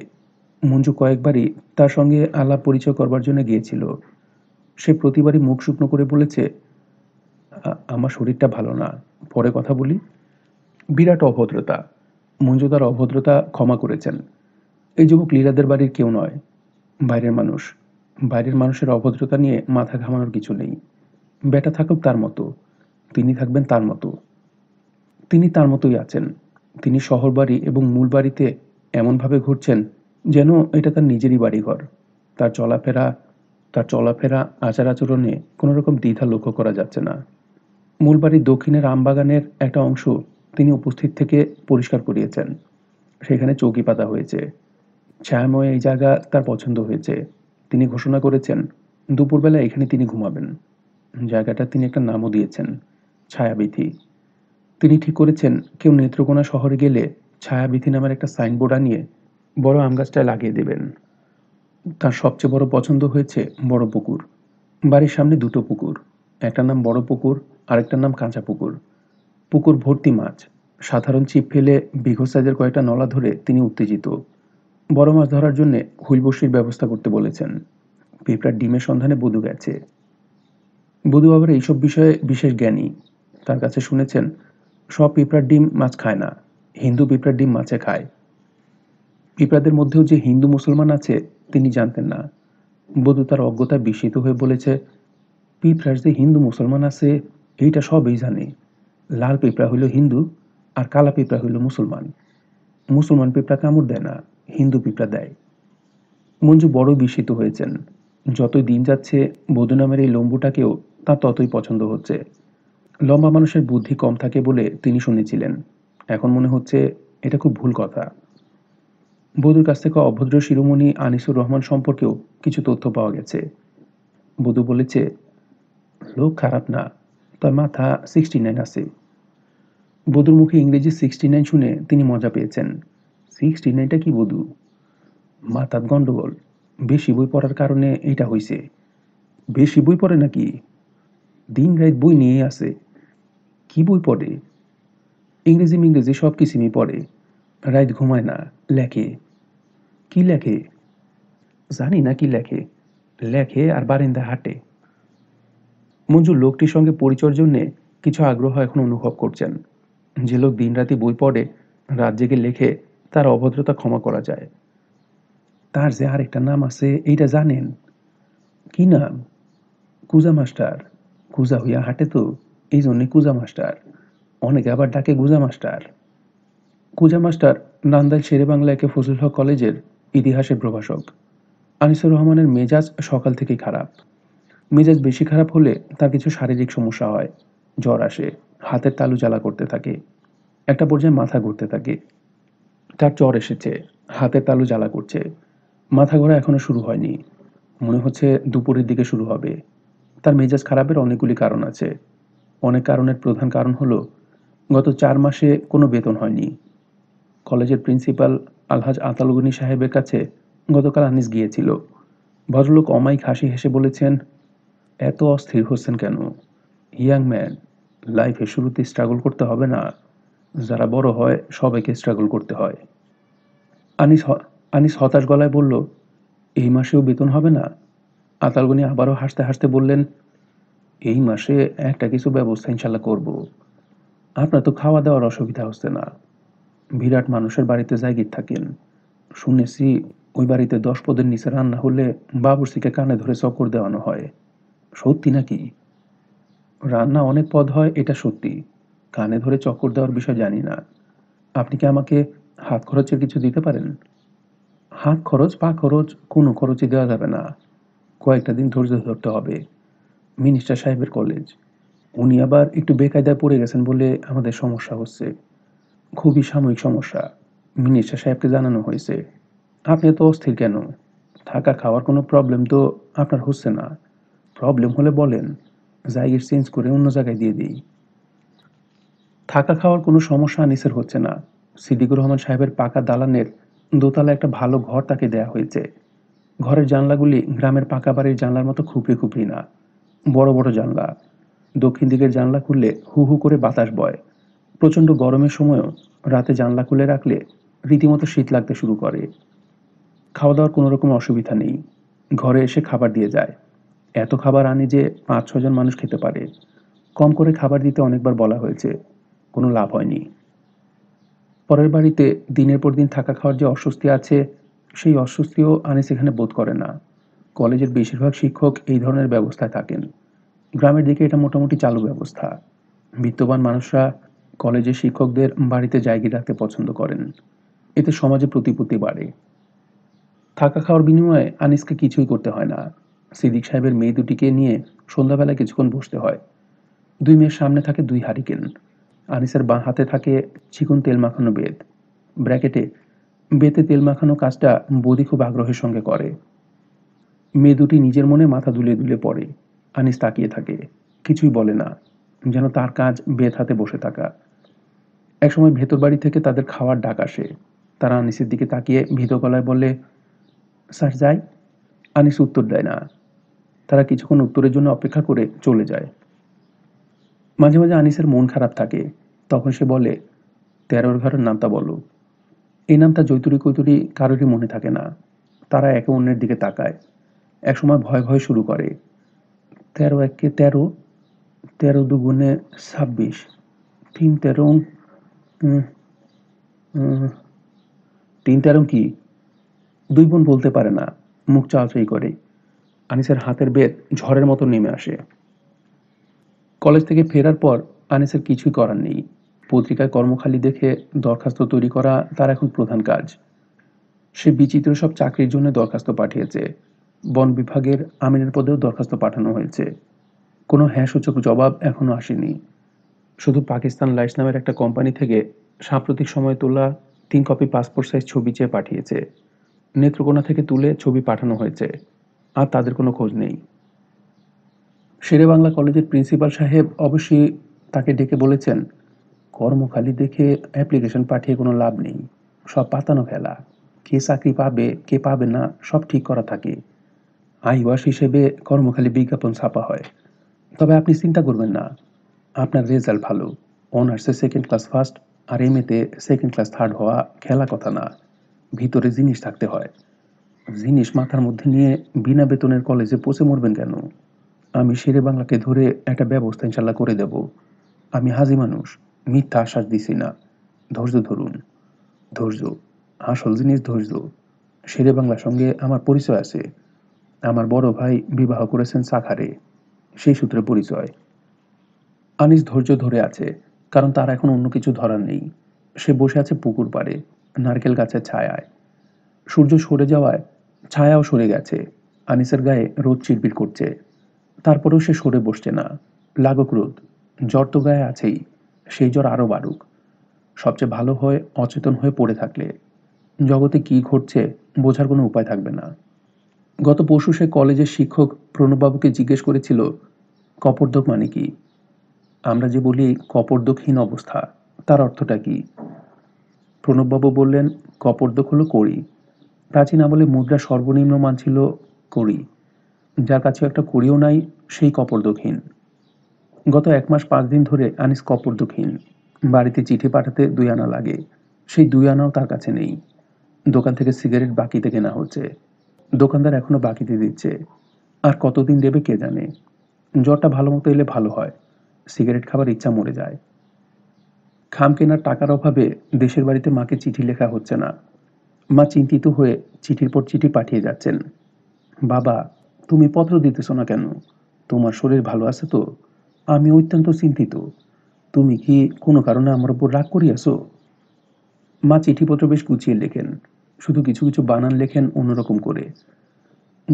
মঞ্জু কয়েকবারই তার সঙ্গে আলাপ পরিচয় করবার জন্য গিয়েছিল সে প্রতিবারই মুখ শুকনো করে বলেছে আমার শরীরটা ভালো না পরে কথা বলি বিরাট অভদ্রতা মঞ্জুদার অভদ্রতা ক্ষমা করেছেন এই যুবক লীলাদের বাড়ির কেউ নয় বাইরের মানুষ বাইরের মানুষের অভদ্রতা নিয়ে মাথা ঘামানোর কিছু নেই বেটা থাকুক তার মতো তিনি থাকবেন তার মতো তিনি তার মতোই আছেন তিনি শহর বাড়ি এবং মূল বাড়িতে এমনভাবে ঘুরছেন যেন এটা তার নিজেরই বাড়িঘর তার চলাফেরা তার চলাফেরা আচার আচরণে কোনোরকম দ্বিধা লক্ষ্য করা যাচ্ছে না মূল বাড়ির দক্ষিণের আমবাগানের একটা অংশ তিনি উপস্থিত থেকে পরিষ্কার করিয়েছেন সেখানে চৌকি পাতা হয়েছে ছায়াময় এই জায়গা তার পছন্দ হয়েছে তিনি ঘোষণা করেছেন দুপুরবেলা এখানে তিনি ঘুমাবেন জায়গাটা তিনি একটা নামও দিয়েছেন ছায়াবিথি তিনি ঠিক করেছেন কেউ নেত্রকোনা শহরে গেলে ছায়াবিথি নামের একটা সাইনবোর্ড আনিয়ে বড় আম গাছটা লাগিয়ে দেবেন তার সবচেয়ে বড় পছন্দ হয়েছে বড় পুকুর বাড়ির সামনে দুটো পুকুর একটার নাম বড় পুকুর আরেকটার নাম কাঁচা পুকুর পুকুর ভর্তি মাছ সাধারণ ছিপ ফেলে বিঘো সাইজের কয়েকটা নলা ধরে তিনি উত্তেজিত বড় মাছ ধরার জন্য হুইলবসির ব্যবস্থা করতে বলেছেন পিঁপড়ার ডিমের সন্ধানে বধু গেছে বধু আবার এইসব বিষয়ে বিশেষ জ্ঞানী তার কাছে শুনেছেন সব পিঁপড়ার ডিম মাছ খায় না হিন্দু পিঁপড়ার ডিম মাছে খায় পিঁপড়াদের মধ্যেও যে হিন্দু মুসলমান আছে তিনি জানতেন না বধু তার অজ্ঞতা বিস্মিত হয়ে বলেছে পিঁপড়ার যে হিন্দু মুসলমান আছে এইটা সবই জানে লাল পিঁপড়া হইল হিন্দু আর কালা পিঁপড়া হইল মুসলমান মুসলমান পিঁপড়া কামড় দেয় না হিন্দু পিঁপড়া দেয় মঞ্জু বড় বিস্মিত হয়েছেন যত দিন যাচ্ছে বধু নামের এই লম্বুটাকেও তা ততই পছন্দ হচ্ছে লম্বা মানুষের বুদ্ধি কম থাকে বলে তিনি শুনেছিলেন এখন মনে হচ্ছে এটা খুব ভুল কথা বধুর কাছ থেকে অভদ্র শিরোমণি আনিসুর রহমান সম্পর্কেও কিছু তথ্য পাওয়া গেছে বধু বলেছে লোক খারাপ না তার মাথা সিক্সটি নাইন আছে বধুর মুখে ইংরেজি সিক্সটি নাইন শুনে তিনি মজা পেয়েছেন সিক্সটি নাইনটা কি বধু মাথার গণ্ডগোল বেশি বই পড়ার কারণে এটা হয়েছে বেশি বই পড়ে নাকি দিন রাত বই নিয়ে আসে কি বই পড়ে ইংরেজি ইংরেজি সব কিসিমি পড়ে রাইত ঘুমায় না লেখে কি লেখে জানি না কি লেখে লেখে আর বারিন্দা হাটে মঞ্জুর লোকটির সঙ্গে পরিচয়ের জন্যে কিছু আগ্রহ এখন অনুভব করছেন যে লোক দিন রাতে বই পড়ে রাত জেগে লেখে তার অভদ্রতা ক্ষমা করা যায় তার যে আরেকটা নাম আছে এইটা জানেন কি নাম কুজা মাস্টার কুজা হইয়া হাঁটে তো এই জন্যে কুজা মাস্টার অনেকে আবার ডাকে গুজা মাস্টার কুজা মাস্টার নান্দাইল শেরে বাংলা একে ফজুল হক কলেজের ইতিহাসের প্রভাষক আনিসুর রহমানের মেজাজ সকাল থেকেই খারাপ মেজাজ বেশি খারাপ হলে তার কিছু শারীরিক সমস্যা হয় জ্বর আসে হাতের তালু জ্বালা করতে থাকে একটা পর্যায়ে মাথা ঘুরতে থাকে তার চর এসেছে হাতের তালু জ্বালা করছে মাথা ঘোরা এখনও শুরু হয়নি মনে হচ্ছে দুপুরের দিকে শুরু হবে তার মেজাজ খারাপের অনেকগুলি কারণ আছে অনেক কারণের প্রধান কারণ হলো গত চার মাসে কোনো বেতন হয়নি কলেজের প্রিন্সিপাল আলহাজ আতালগুনি সাহেবের কাছে গতকাল আনিস গিয়েছিল ভদ্রলোক অমায়িক হাসি হেসে বলেছেন এত অস্থির হচ্ছেন কেন ইয়াং ম্যান লাইফে শুরুতে স্ট্রাগল করতে হবে না যারা বড় হয় সবাইকে স্ট্রাগল করতে হয় আনিস আনিস হতাশ গলায় বলল এই মাসেও বেতন হবে না আতালগনি আবারও হাসতে হাসতে বললেন এই মাসে একটা কিছু ব্যবস্থা ইনশাল্লাহ করব আপনার তো খাওয়া দাওয়ার অসুবিধা হচ্ছে না বিরাট মানুষের বাড়িতে জায়গির থাকেন শুনেছি ওই বাড়িতে দশ পদের নিচে রান্না হলে বাবুর্সিকে কানে ধরে চকর দেওয়ানো হয় সত্যি নাকি রান্না অনেক পদ হয় এটা সত্যি কানে ধরে চক্কর দেওয়ার বিষয় জানি না আপনি কি আমাকে হাত খরচের কিছু দিতে পারেন হাত খরচ পা খরচ কোনো খরচই দেওয়া যাবে না কয়েকটা দিন ধৈর্য ধরতে হবে মিনিস্টার সাহেবের কলেজ উনি আবার একটু বেকায়দায় পড়ে গেছেন বলে আমাদের সমস্যা হচ্ছে খুবই সাময়িক সমস্যা মিনিস্টার সাহেবকে জানানো হয়েছে আপনি এত অস্থির কেন থাকা খাওয়ার কোনো প্রবলেম তো আপনার হচ্ছে না প্রবলেম হলে বলেন জায়গা চেঞ্জ করে অন্য জায়গায় দিয়ে দিই থাকা খাওয়ার কোনো সমস্যা নিসের হচ্ছে না সিদ্দিকুর রহমান সাহেবের পাকা দালানের দোতলা একটা ভালো ঘর তাকে দেয়া হয়েছে ঘরের জানলাগুলি গ্রামের পাকা বাড়ির জানলার মতো খুপড়ি খুপড়ি না বড় বড় জানলা দক্ষিণ দিকের জানলা খুললে হু হু করে বাতাস বয় প্রচণ্ড গরমের সময়ও রাতে জানলা খুলে রাখলে রীতিমতো শীত লাগতে শুরু করে খাওয়া দাওয়ার কোনো রকম অসুবিধা নেই ঘরে এসে খাবার দিয়ে যায় এত খাবার আনি যে পাঁচ ছজন মানুষ খেতে পারে কম করে খাবার দিতে অনেকবার বলা হয়েছে কোনো লাভ হয়নি পরের বাড়িতে দিনের পর দিন থাকা খাওয়ার যে অস্বস্তি আছে সেই অস্বস্তিও আনিস এখানে বোধ করে না কলেজের বেশিরভাগ শিক্ষক এই ধরনের ব্যবস্থায় থাকেন গ্রামের দিকে এটা মোটামুটি চালু ব্যবস্থা বিত্তবান মানুষরা কলেজের শিক্ষকদের বাড়িতে জায়গা রাখতে পছন্দ করেন এতে সমাজে প্রতিপত্তি বাড়ে থাকা খাওয়ার বিনিময়ে আনিসকে কিছুই করতে হয় না সিদ্দিক সাহেবের মেয়ে দুটিকে নিয়ে সন্ধ্যাবেলা কিছুক্ষণ বসতে হয় দুই মেয়ের সামনে থাকে দুই হারিকেন আনিসের বাঁ হাতে থাকে চিকন তেল মাখানো বেদ ব্র্যাকেটে বেতে তেল মাখানো কাজটা বদি খুব আগ্রহের সঙ্গে করে মেয়ে দুটি নিজের মনে মাথা দুলে দুলে পড়ে আনিস তাকিয়ে থাকে কিছুই বলে না যেন তার কাজ বেত হাতে বসে থাকা একসময় ভেতর বাড়ি থেকে তাদের খাওয়ার ডাক আসে তারা আনিসের দিকে তাকিয়ে ভীত গলায় বলে স্যার যাই আনিস উত্তর দেয় না তারা কিছুক্ষণ উত্তরের জন্য অপেক্ষা করে চলে যায় মাঝে মাঝে আনিসের মন খারাপ থাকে তখন সে বলে তেরোর ঘরের নামটা বলো এই নামটা জৈতুরি কৈতুরি কারোরই মনে থাকে না তারা একে অন্যের দিকে তাকায় একসময় ভয় ভয় শুরু করে তেরো একে তেরো তেরো দুগুণে ছাব্বিশ তিন তেরো তিন তেরো কি দুই বোন বলতে পারে না মুখ চাওয়াচাই করে আনিসের হাতের বেদ ঝড়ের মতো নেমে আসে কলেজ থেকে ফেরার পর আনিসের কিছুই করার নেই পত্রিকায় কর্মখালি দেখে দরখাস্ত তৈরি করা তার এখন প্রধান কাজ সে বিচিত্র সব চাকরির জন্য দরখাস্ত পাঠিয়েছে বন বিভাগের আমিনের পদেও দরখাস্ত পাঠানো হয়েছে কোনো হ্যাঁসূচক জবাব এখনও আসেনি শুধু পাকিস্তান লাইস নামের একটা কোম্পানি থেকে সাম্প্রতিক সময় তোলা তিন কপি পাসপোর্ট সাইজ ছবি চেয়ে পাঠিয়েছে নেত্রকোনা থেকে তুলে ছবি পাঠানো হয়েছে আর তাদের কোনো খোঁজ নেই শেরে বাংলা কলেজের প্রিন্সিপাল সাহেব অবশ্যই তাকে ডেকে বলেছেন কর্মখালি দেখে অ্যাপ্লিকেশন পাঠিয়ে কোনো লাভ নেই সব পাতানো খেলা কে চাকরি পাবে কে পাবে না সব ঠিক করা থাকে আইওয়াস হিসেবে কর্মখালি বিজ্ঞাপন ছাপা হয় তবে আপনি চিন্তা করবেন না আপনার রেজাল্ট ভালো অনার্সে সেকেন্ড ক্লাস ফার্স্ট আর এম এতে সেকেন্ড ক্লাস থার্ড হওয়া খেলা কথা না ভিতরে জিনিস থাকতে হয় জিনিস মাথার মধ্যে নিয়ে বিনা বেতনের কলেজে পচে মরবেন কেন আমি শেরে বাংলাকে ধরে একটা ব্যবস্থা ইনশাল্লাহ করে দেব আমি হাজি মানুষ মিথ্যা আশ্বাস দিছি না ধৈর্য ধরুন ধৈর্য আসল জিনিস ধৈর্য শেরে বাংলার সঙ্গে আমার পরিচয় আছে আমার বড় ভাই বিবাহ করেছেন সাখারে সেই সূত্রে পরিচয় আনিস ধৈর্য ধরে আছে কারণ তার এখন অন্য কিছু ধরার নেই সে বসে আছে পুকুর পাড়ে নারকেল গাছের ছায়ায় সূর্য সরে যাওয়ায় ছায়াও সরে গেছে আনিসের গায়ে রোদ চিরবির করছে তারপরেও সে সরে বসছে না লাগক রোদ জ্বর তো গায়ে আছেই সেই জ্বর আরও বাড়ুক সবচেয়ে ভালো হয় অচেতন হয়ে পড়ে থাকলে জগতে কি ঘটছে বোঝার কোনো উপায় থাকবে না গত পরশু সে কলেজের শিক্ষক প্রণববাবুকে জিজ্ঞেস করেছিল কপর্দক মানে কি আমরা যে বলি কপর্দকহীন অবস্থা তার অর্থটা কি প্রণববাবু বললেন কপর্দক হলো করি প্রাচীন আমলে মুদ্রার সর্বনিম্ন মান ছিল কড়ি যার কাছে একটা কড়িও নাই সেই কপর্দক্ষীণ গত এক মাস পাঁচ দিন ধরে আনিস কপর্দক্ষীণ বাড়িতে চিঠি পাঠাতে দুই আনা লাগে সেই দুই আনাও তার কাছে নেই দোকান থেকে সিগারেট বাকিতে কেনা হচ্ছে দোকানদার এখনও বাকিতে দিচ্ছে আর কতদিন দেবে কে জানে জ্বরটা ভালো মতো এলে ভালো হয় সিগারেট খাবার ইচ্ছা মরে যায় খাম কেনার টাকার অভাবে দেশের বাড়িতে মাকে চিঠি লেখা হচ্ছে না মা চিন্তিত হয়ে চিঠির পর চিঠি পাঠিয়ে যাচ্ছেন বাবা তুমি পত্র দিতেছ না কেন তোমার শরীর ভালো আছে তো আমি অত্যন্ত চিন্তিত তুমি কি কোনো কারণে আমার উপর রাগ করিয়াছো মা চিঠিপত্র বেশ গুছিয়ে লেখেন শুধু কিছু কিছু বানান লেখেন অন্যরকম করে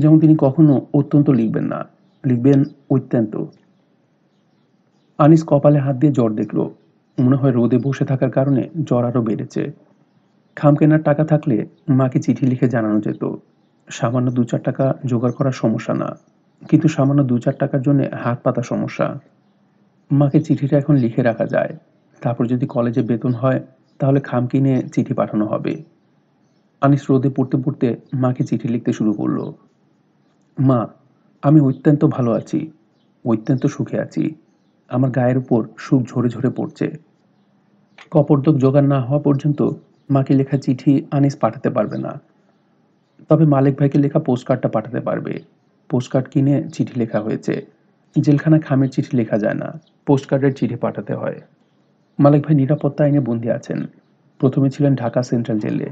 যেমন তিনি কখনো অত্যন্ত লিখবেন না লিখবেন অত্যন্ত আনিস কপালে হাত দিয়ে জ্বর দেখল মনে হয় রোদে বসে থাকার কারণে জ্বর আরও বেড়েছে খাম কেনার টাকা থাকলে মাকে চিঠি লিখে জানানো যেত সামান্য দু চার টাকা জোগাড় করা সমস্যা না কিন্তু সামান্য দু চার টাকার জন্য হাত পাতা সমস্যা মাকে চিঠিটা এখন লিখে রাখা যায় তারপর যদি কলেজে বেতন হয় তাহলে খাম কিনে চিঠি পাঠানো হবে আনিস রোদে পড়তে পড়তে মাকে চিঠি লিখতে শুরু করলো মা আমি অত্যন্ত ভালো আছি অত্যন্ত সুখে আছি আমার গায়ের উপর সুখ ঝরে ঝরে পড়ছে কপর্দক জোগাড় না হওয়া পর্যন্ত মাকে লেখা চিঠি আনিস পাঠাতে পারবে না তবে মালিক ভাইকে লেখা পোস্টকার্ডটা পাঠাতে পারবে পোস্টকার্ড কিনে চিঠি লেখা হয়েছে জেলখানা খামের চিঠি লেখা যায় না পোস্টকার্ডের চিঠি পাঠাতে হয় মালিক ভাই নিরাপত্তা আইনে বন্দী আছেন প্রথমে ছিলেন ঢাকা সেন্ট্রাল জেলে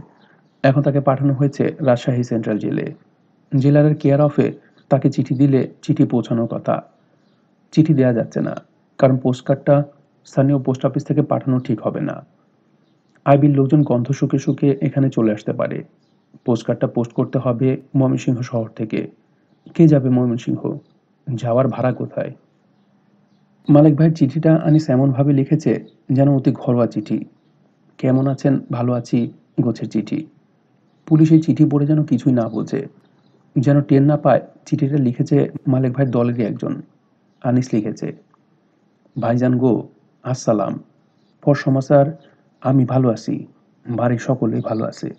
এখন তাকে পাঠানো হয়েছে রাজশাহী সেন্ট্রাল জেলে জেলারের কেয়ার অফে তাকে চিঠি দিলে চিঠি পৌঁছানোর কথা চিঠি দেওয়া যাচ্ছে না কারণ পোস্টকার্ডটা স্থানীয় পোস্ট অফিস থেকে পাঠানো ঠিক হবে না আইবির লোকজন গন্ধ শুকে শুকে এখানে চলে আসতে পারে পোস্টকার্ডটা পোস্ট করতে হবে ময়মনসিংহ শহর থেকে কে যাবে ময়মনসিংহ যাওয়ার ভাড়া কোথায় মালিক ভাইয়ের চিঠিটা আনিস এমনভাবে লিখেছে যেন অতি ঘরোয়া চিঠি কেমন আছেন ভালো আছি গোছের চিঠি পুলিশ এই চিঠি পড়ে যেন কিছুই না বোঝে যেন টেন না পায় চিঠিটা লিখেছে মালিক ভাইয়ের দলেরই একজন আনিস লিখেছে ভাইজান গো আসসালাম ফর সমাচার আমি ভালো আছি বাড়ির সকলেই ভালো আছে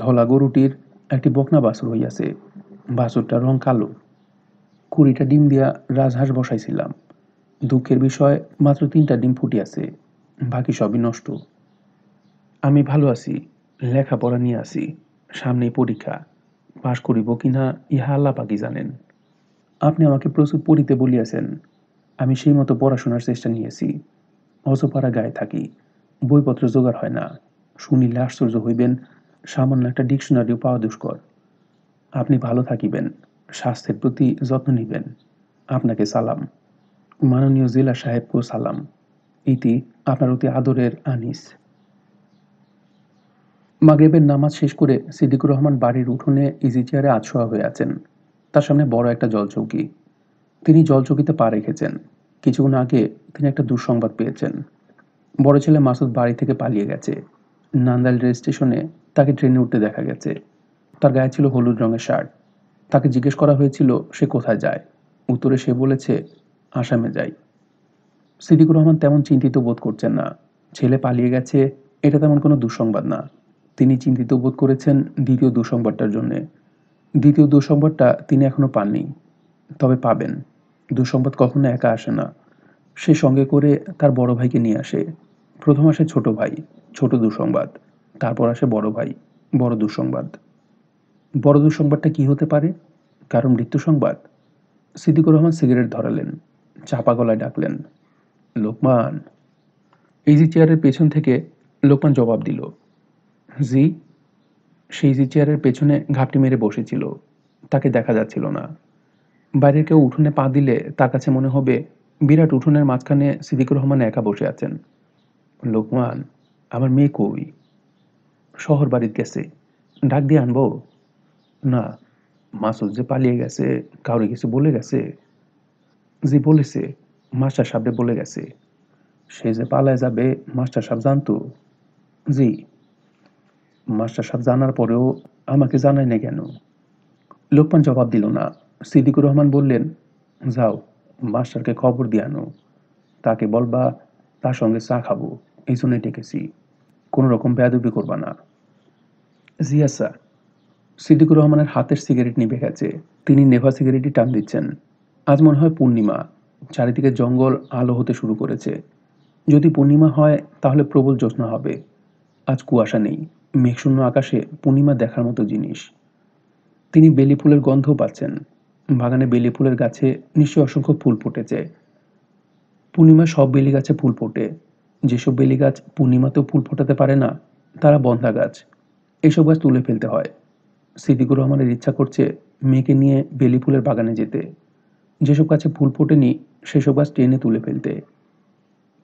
ধলা গরুটির একটি বকনা বাছুর হইয়াছে বাছুরটার রং কালো কুড়িটা ডিম দিয়া রাজহাঁস বসাইছিলাম দুঃখের বিষয় মাত্র তিনটা ডিম আছে বাকি সবই নষ্ট আমি ভালো আছি লেখাপড়া নিয়ে আছি সামনেই পরীক্ষা পাশ করিব কি না ইহা আল্লাহ পাকি জানেন আপনি আমাকে প্রচুর পড়িতে বলিয়াছেন আমি সেই মতো পড়াশোনার চেষ্টা নিয়েছি অজপাড়া গায়ে থাকি বইপত্র জোগাড় হয় না শুনিলে আশ্চর্য হইবেন সামান্য একটা ডিকশনারিও পাওয়া দুষ্কর আপনি ভালো থাকিবেন স্বাস্থ্যের প্রতি যত্ন নিবেন আপনাকে সালাম মাননীয় জেলা সাহেবকেও সালাম ইতি আপনার অতি আদরের আনিস মাগরেবের নামাজ শেষ করে সিদ্দিকুর রহমান বাড়ির উঠোনে ইজি চেয়ারে আছোয়া হয়ে আছেন তার সামনে বড় একটা জলচৌকি তিনি জলচৌকিতে পা রেখেছেন কিছুক্ষণ আগে তিনি একটা দুঃসংবাদ পেয়েছেন বড় ছেলে মাসুদ বাড়ি থেকে পালিয়ে গেছে নান্দাল রেল স্টেশনে তাকে ট্রেনে উঠতে দেখা গেছে তার গায়ে ছিল হলুদ রঙের শার্ট তাকে জিজ্ঞেস করা হয়েছিল সে কোথায় যায় উত্তরে সে বলেছে আসামে যাই সিদ্দিকুর রহমান তেমন চিন্তিত বোধ করছেন না ছেলে পালিয়ে গেছে এটা তেমন কোনো দুঃসংবাদ না তিনি চিন্তিত বোধ করেছেন দ্বিতীয় দুঃসংবাদটার জন্যে দ্বিতীয় দুঃসংবাদটা তিনি এখনও পাননি তবে পাবেন দুঃসংবাদ কখনো একা আসে না সে সঙ্গে করে তার বড় ভাইকে নিয়ে আসে প্রথম আসে ছোট ভাই ছোট দুঃসংবাদ তারপর আসে বড় ভাই বড় দুঃসংবাদ বড় দুঃসংবাদটা কি হতে পারে কারণ মৃত্যু সংবাদ সিদ্দিকুর রহমান সিগারেট ধরালেন চাপা গলায় ডাকলেন লোকমান ইজি চেয়ারের পেছন থেকে লোকমান জবাব দিল জি সেই ইজি চেয়ারের পেছনে ঘাপটি মেরে বসেছিল তাকে দেখা যাচ্ছিল না বাইরের কেউ উঠোনে পা দিলে তার কাছে মনে হবে বিরাট উঠোনের মাঝখানে সিদ্দিকুর রহমান একা বসে আছেন লোকমান আমার মেয়ে কই শহর বাড়ির গেছে ডাক দিয়ে আনবো না মাসুদ যে পালিয়ে গেছে কাউরে কিছু বলে গেছে যে বলেছে মাস্টার সাহেব বলে গেছে সে যে পালায় যাবে মাস্টার সাহেব জানতো জি মাস্টার সাহেব জানার পরেও আমাকে জানায় না কেন লোকমান জবাব দিল না সিদ্দিকুর রহমান বললেন যাও মাস্টারকে খবর দিয়ে আনো তাকে বলবা তার সঙ্গে চা খাবো এই জন্যই ডেকেছি কোনো রকম বেয়াদুবি করবা না জিয়া স্যার সিদ্দিকুর রহমানের হাতের সিগারেট নিভে গেছে তিনি নেভা সিগারেটই টান দিচ্ছেন আজ মনে হয় পূর্ণিমা চারিদিকে জঙ্গল আলো হতে শুরু করেছে যদি পূর্ণিমা হয় তাহলে প্রবল জ্যোৎস্না হবে আজ কুয়াশা নেই মেঘশূন্য আকাশে পূর্ণিমা দেখার মতো জিনিস তিনি বেলি ফুলের গন্ধ পাচ্ছেন বাগানে বেলি ফুলের গাছে নিশ্চয়ই অসংখ্য ফুল ফুটেছে পূর্ণিমা সব বেলি গাছে ফুল ফোটে যেসব বেলি গাছ পূর্ণিমাতেও ফুল ফোটাতে পারে না তারা বন্ধা গাছ এসব গাছ তুলে ফেলতে হয় স্মৃতিগুরু আমাদের ইচ্ছা করছে মেয়েকে নিয়ে বেলি ফুলের বাগানে যেতে যেসব গাছে ফুল ফোটেনি সেসব গাছ টেনে তুলে ফেলতে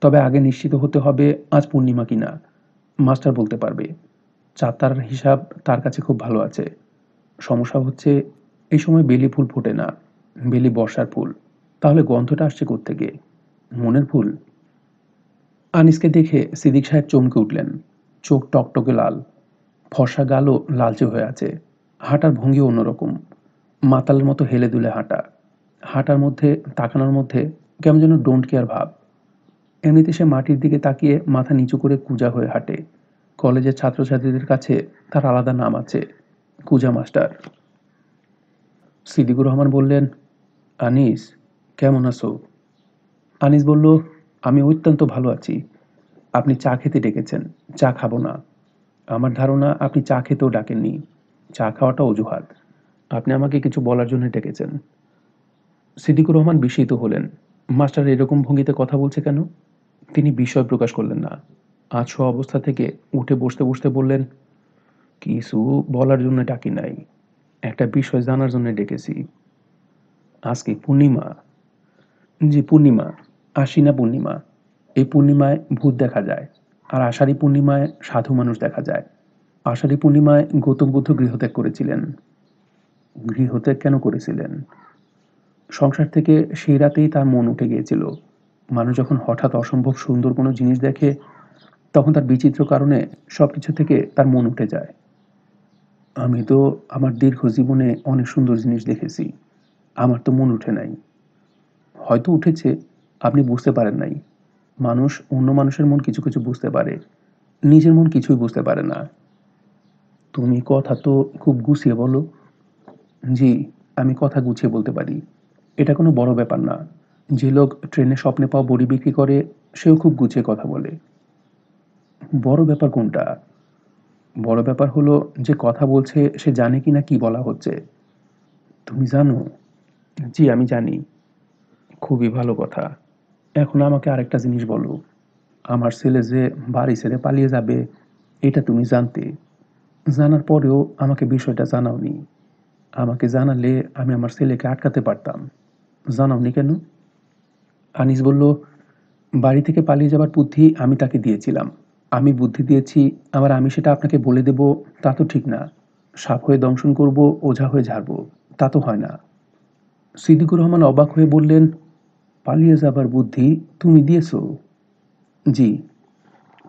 তবে আগে নিশ্চিত হতে হবে আজ পূর্ণিমা কিনা মাস্টার বলতে পারবে চাতার হিসাব তার কাছে খুব ভালো আছে সমস্যা হচ্ছে এই সময় বেলি ফুল ফোটে না বেলি বর্ষার ফুল তাহলে গন্ধটা আসছে কোথেকে থেকে মনের ভুল আনিসকে দেখে সিদ্দিক সাহেব চমকে উঠলেন চোখ টকটকে লাল ফর্সা গালও লালচে হয়ে আছে হাঁটার ভঙ্গিও অন্যরকম মাতালের মতো হেলে দুলে হাঁটা হাঁটার মধ্যে তাকানোর মধ্যে কেমন যেন ডোন্ট কেয়ার ভাব এমনিতে সে মাটির দিকে তাকিয়ে মাথা নিচু করে কুজা হয়ে হাঁটে কলেজের ছাত্রছাত্রীদের কাছে তার আলাদা নাম আছে কুজা মাস্টার সিদ্দিকুর রহমান বললেন আনিস কেমন আছো আনিস বলল আমি অত্যন্ত ভালো আছি আপনি চা খেতে ডেকেছেন চা খাবো না আমার ধারণা আপনি চা খেতেও ডাকেননি চা খাওয়াটা অজুহাত আপনি আমাকে কিছু বলার জন্য ডেকেছেন সিদ্দিকুর রহমান বিস্মিত হলেন মাস্টার এরকম ভঙ্গিতে কথা বলছে কেন তিনি বিষয় প্রকাশ করলেন না আছো অবস্থা থেকে উঠে বসতে বসতে বললেন কিছু বলার জন্য ডাকি নাই একটা বিষয় জানার জন্য ডেকেছি আজকে পূর্ণিমা জি পূর্ণিমা আশ্বিনা পূর্ণিমা এই পূর্ণিমায় ভূত দেখা যায় আর আষাঢ়ী পূর্ণিমায় সাধু মানুষ দেখা যায় আষাঢ়ী পূর্ণিমায় গৌতম বুদ্ধ গৃহত্যাগ করেছিলেন গৃহত্যাগ কেন করেছিলেন সংসার থেকে সেই রাতেই তার মন উঠে গিয়েছিল মানুষ যখন হঠাৎ অসম্ভব সুন্দর কোনো জিনিস দেখে তখন তার বিচিত্র কারণে সব কিছু থেকে তার মন উঠে যায় আমি তো আমার দীর্ঘ জীবনে অনেক সুন্দর জিনিস দেখেছি আমার তো মন উঠে নাই হয়তো উঠেছে আপনি বুঝতে পারেন নাই মানুষ অন্য মানুষের মন কিছু কিছু বুঝতে পারে নিজের মন কিছুই বুঝতে পারে না তুমি কথা তো খুব গুছিয়ে বলো জি আমি কথা গুছিয়ে বলতে পারি এটা কোনো বড় ব্যাপার না যে লোক ট্রেনে স্বপ্নে পাওয়া বড়ি বিক্রি করে সেও খুব গুছিয়ে কথা বলে বড় ব্যাপার কোনটা বড় ব্যাপার হলো যে কথা বলছে সে জানে কি না কি বলা হচ্ছে তুমি জানো জি আমি জানি খুবই ভালো কথা এখন আমাকে আরেকটা জিনিস বলো আমার ছেলে যে বাড়ি ছেড়ে পালিয়ে যাবে এটা তুমি জানতে জানার পরেও আমাকে বিষয়টা জানাওনি আমাকে জানালে আমি আমার ছেলেকে আটকাতে পারতাম জানাওনি কেন আনিস বলল বাড়ি থেকে পালিয়ে যাবার বুদ্ধি আমি তাকে দিয়েছিলাম আমি বুদ্ধি দিয়েছি আবার আমি সেটা আপনাকে বলে দেব তা তো ঠিক না সাপ হয়ে দংশন করব ওঝা হয়ে ঝাড়ব তা তো হয় না সিদ্দিকুর রহমান অবাক হয়ে বললেন পালিয়ে যাবার বুদ্ধি তুমি দিয়েছ জি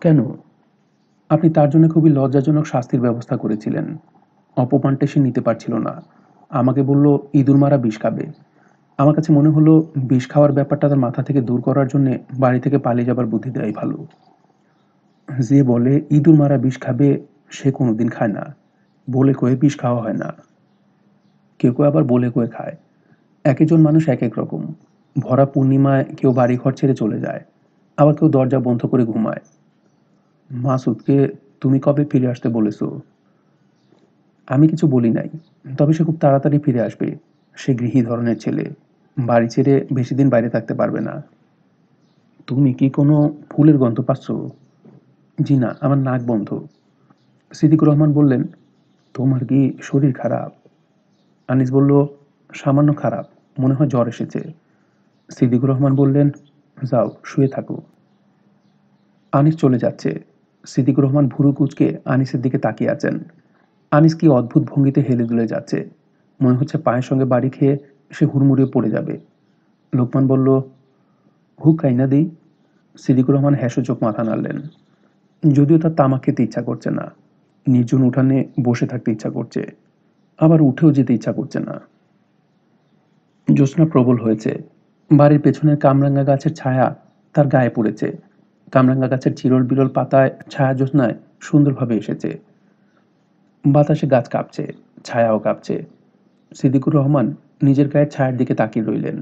কেন আপনি তার জন্য খুবই লজ্জাজনক শাস্তির ব্যবস্থা করেছিলেন অপমানটা সে নিতে পারছিল না আমাকে বলল ইঁদুর মারা বিষ খাবে আমার কাছে মনে হলো বিষ খাওয়ার ব্যাপারটা তার মাথা থেকে দূর করার জন্য বাড়ি থেকে পালিয়ে যাবার বুদ্ধি দেয় ভালো যে বলে ইঁদুর মারা বিষ খাবে সে কোনোদিন খায় না বলে কয়ে বিষ খাওয়া হয় না কেউ কেউ আবার বলে কয়ে খায় এক একজন মানুষ এক এক রকম ভরা পূর্ণিমায় কেউ বাড়ি ঘর ছেড়ে চলে যায় আবার কেউ দরজা বন্ধ করে ঘুমায় মাসুদকে তুমি কবে ফিরে আসতে বলেছো আমি কিছু বলি নাই তবে সে খুব তাড়াতাড়ি ফিরে আসবে সে গৃহী ধরনের ছেলে বাড়ি ছেড়ে বেশি দিন বাইরে থাকতে পারবে না তুমি কি কোনো ফুলের গন্ধ পাচ্ছ জি না আমার নাক বন্ধ সিদ্দিকুর রহমান বললেন তোমার কি শরীর খারাপ আনিস বলল সামান্য খারাপ মনে হয় জ্বর এসেছে সিদ্দিকুর রহমান বললেন যাও শুয়ে থাকো আনিস চলে যাচ্ছে সিদ্দিকুর রহমান ভুরু কুচকে আনিসের দিকে তাকিয়ে আছেন আনিস কি অদ্ভুত ভঙ্গিতে হেলে দুলে যাচ্ছে মনে হচ্ছে পায়ের সঙ্গে বাড়ি খেয়ে সে হুড়মুড়িয়ে পড়ে যাবে লোকমান বলল হু কাইনা দি সিদ্দিকুর রহমান হ্যাসো চোখ মাথা নাড়লেন যদিও তার তামাক খেতে ইচ্ছা করছে না নির্জন উঠানে বসে থাকতে ইচ্ছা করছে আবার উঠেও যেতে ইচ্ছা করছে না জ্যোৎস্না প্রবল হয়েছে বাড়ির পেছনের কামরাঙ্গা গাছের ছায়া তার গায়ে পড়েছে কামরাঙ্গা গাছের চিরল বিরল পাতায় ছায়া জ্যোৎস্নায় সুন্দরভাবে এসেছে বাতাসে গাছ কাঁপছে ছায়াও কাঁপছে সিদ্দিকুর রহমান নিজের গায়ের ছায়ার দিকে তাকিয়ে রইলেন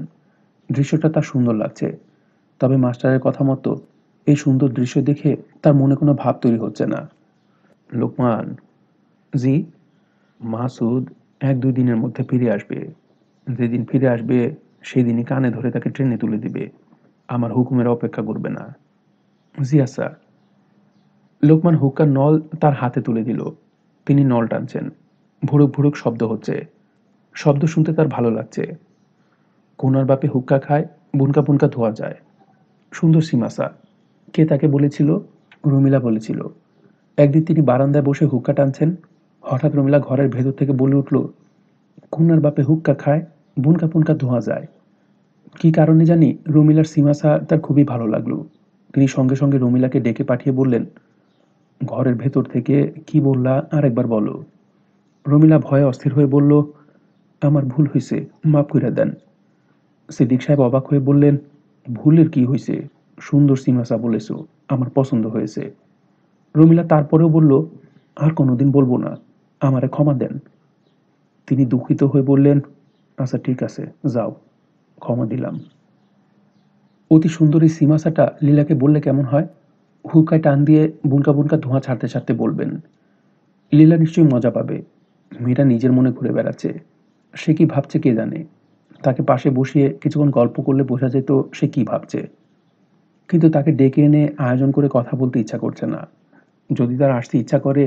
দৃশ্যটা তার সুন্দর লাগছে তবে মাস্টারের কথা মতো এই সুন্দর দৃশ্য দেখে তার মনে কোনো ভাব তৈরি হচ্ছে না লোকমান জি মাসুদ এক দুই দিনের মধ্যে ফিরে আসবে যেদিন ফিরে আসবে সেই দিনই কানে ধরে তাকে ট্রেনে তুলে দিবে আমার হুকুমের অপেক্ষা করবে না জিয়া স্যার লোকমান হুক্কার নল তার হাতে তুলে দিল তিনি নল টানছেন ভুরুক ভুরুক শব্দ হচ্ছে শব্দ শুনতে তার ভালো লাগছে কোনার বাপে হুক্কা খায় বুনকা বুনকা ধোয়া যায় সুন্দর সীমাসা কে তাকে বলেছিল রুমিলা বলেছিল একদিন তিনি বারান্দায় বসে হুক্কা টানছেন হঠাৎ রুমিলা ঘরের ভেতর থেকে বলে উঠল কোনার বাপে হুক্কা খায় বুনকা পুনকা ধোয়া যায় কি কারণে জানি রুমিলার সিমাসা তার খুবই ভালো লাগলো তিনি সঙ্গে সঙ্গে রুমিলাকে ডেকে পাঠিয়ে বললেন ঘরের ভেতর থেকে কি বললা আর একবার বলো রুমিলা ভয়ে অস্থির হয়ে বলল আমার ভুল হয়েছে মাফ করে দেন সিদ্দিক সাহেব অবাক হয়ে বললেন ভুলের কি হয়েছে সুন্দর সিমাসা বলেছ আমার পছন্দ হয়েছে রমিলা তারপরেও বলল আর কোনোদিন বলবো না আমারে ক্ষমা দেন তিনি দুঃখিত হয়ে বললেন আচ্ছা ঠিক আছে যাও ক্ষমা দিলাম অতি সুন্দরী সিমাসাটা লীলাকে বললে কেমন হয় হুকায় টান দিয়ে বুনকা বুনকা ধোঁয়া ছাড়তে ছাড়তে বলবেন লীলা নিশ্চয়ই মজা পাবে মেয়েটা নিজের মনে ঘুরে বেড়াচ্ছে সে কি ভাবছে কে জানে তাকে পাশে বসিয়ে কিছুক্ষণ গল্প করলে বোঝা যেত সে কি ভাবছে কিন্তু তাকে ডেকে এনে আয়োজন করে কথা বলতে ইচ্ছা করছে না যদি তার আসতে ইচ্ছা করে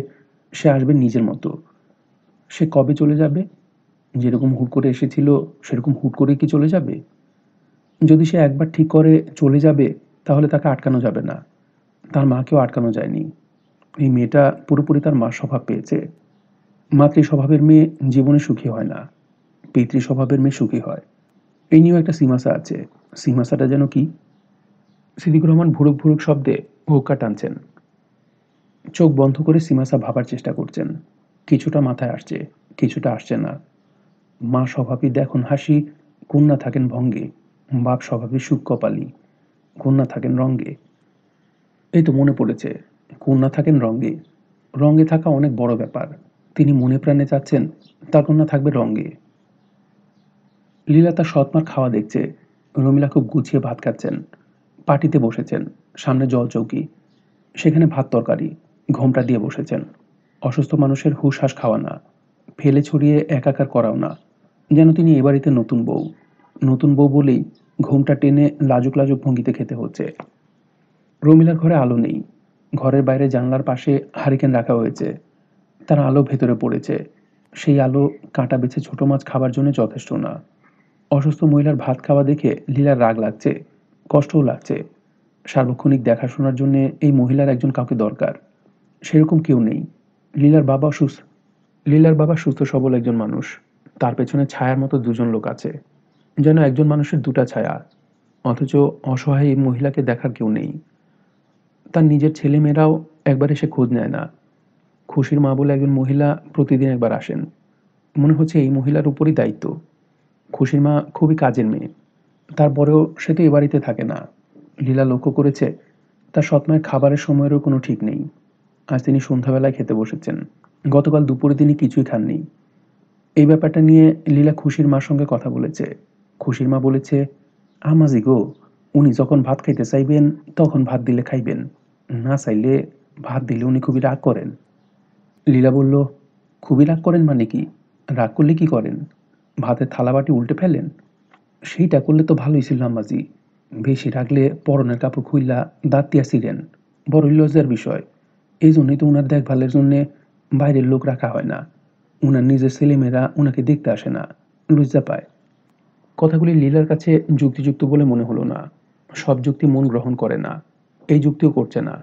সে আসবে নিজের মতো সে কবে চলে যাবে যেরকম হুট করে এসেছিল সেরকম হুট করে কি চলে যাবে যদি সে একবার ঠিক করে চলে যাবে তাহলে তাকে আটকানো যাবে না তার মাকেও আটকানো যায়নি এই মেয়েটা পুরোপুরি তার মার স্বভাব পেয়েছে মাতৃ স্বভাবের মেয়ে জীবনে সুখী হয় না পিতৃ স্বভাবের মেয়ে সুখী হয় এই নিয়েও একটা সীমাসা আছে সীমাসাটা যেন কি সিদ্দিক রহমান ভুরুক ভুরুক শব্দে হোক্কা টানছেন চোখ বন্ধ করে সীমাসা ভাবার চেষ্টা করছেন কিছুটা মাথায় আসছে কিছুটা আসছে না মা স্বভাবই দেখুন হাসি কন্যা থাকেন ভঙ্গে বাপ স্বভাবই সুখ কপালি কন্যা থাকেন রঙ্গে এই তো মনে পড়েছে কন্যা থাকেন রঙ্গে রঙ্গে থাকা অনেক বড় ব্যাপার তিনি মনে প্রাণে চাচ্ছেন তার কন্যা থাকবে রঙ্গে লীলা তার সৎমার খাওয়া দেখছে রমিলা খুব গুছিয়ে ভাত খাচ্ছেন পাটিতে বসেছেন সামনে জল চৌকি সেখানে ভাত তরকারি ঘোমটা দিয়ে বসেছেন অসুস্থ মানুষের হুশহাস খাওয়া না ফেলে ছড়িয়ে একাকার করাও না যেন তিনি এ বাড়িতে নতুন বউ নতুন বউ বলেই ঘুমটা টেনে লাজুক লাজুক ভঙ্গিতে খেতে হচ্ছে রমিলার ঘরে আলো নেই ঘরের বাইরে জানলার পাশে হারিকেন রাখা হয়েছে তার আলো ভেতরে পড়েছে সেই আলো কাঁটা বেছে ছোট মাছ খাবার জন্য যথেষ্ট না অসুস্থ মহিলার ভাত খাওয়া দেখে লীলার রাগ লাগছে কষ্টও লাগছে সার্বক্ষণিক দেখাশোনার জন্য এই মহিলার একজন কাউকে দরকার সেরকম কেউ নেই লীলার বাবা সুস্থ লীলার বাবা সুস্থ সবল একজন মানুষ তার পেছনে ছায়ার মতো দুজন লোক আছে যেন একজন মানুষের দুটা ছায়া অথচ অসহায় এই মহিলাকে দেখার কেউ নেই তার নিজের ছেলেমেয়েরাও একবার এসে খোঁজ নেয় না খুশির মা বলে একজন মহিলা প্রতিদিন একবার আসেন মনে হচ্ছে এই মহিলার উপরই দায়িত্ব খুশির মা খুবই কাজের মেয়ে তারপরেও সে তো এ বাড়িতে থাকে না লীলা লক্ষ্য করেছে তার সৎমায়ের খাবারের সময়েরও কোনো ঠিক নেই আজ তিনি সন্ধ্যাবেলায় খেতে বসেছেন গতকাল দুপুরে তিনি কিছুই খাননি এই ব্যাপারটা নিয়ে লীলা খুশির মার সঙ্গে কথা বলেছে খুশির মা বলেছে আমাজি গো উনি যখন ভাত খাইতে চাইবেন তখন ভাত দিলে খাইবেন না চাইলে ভাত দিলে উনি খুবই রাগ করেন লীলা বলল খুবই রাগ করেন মানে কি রাগ করলে কি করেন ভাতের থালা বাটি উল্টে ফেলেন সেইটা করলে তো ভালোই ছিল আম্মাজি বেশি রাগলে পরনের কাপড় খুইলা দাঁত ছিলেন বড়ই লজ্জার বিষয় এই জন্যই তো ওনার দেখভালের জন্যে বাইরের লোক রাখা হয় না উনার নিজের ছেলেমেয়েরা উনাকে দেখতে আসে না লজ্জা পায় কথাগুলি লীলার কাছে যুক্তিযুক্ত বলে মনে হলো না সব যুক্তি মন গ্রহণ করে না এই যুক্তিও করছে না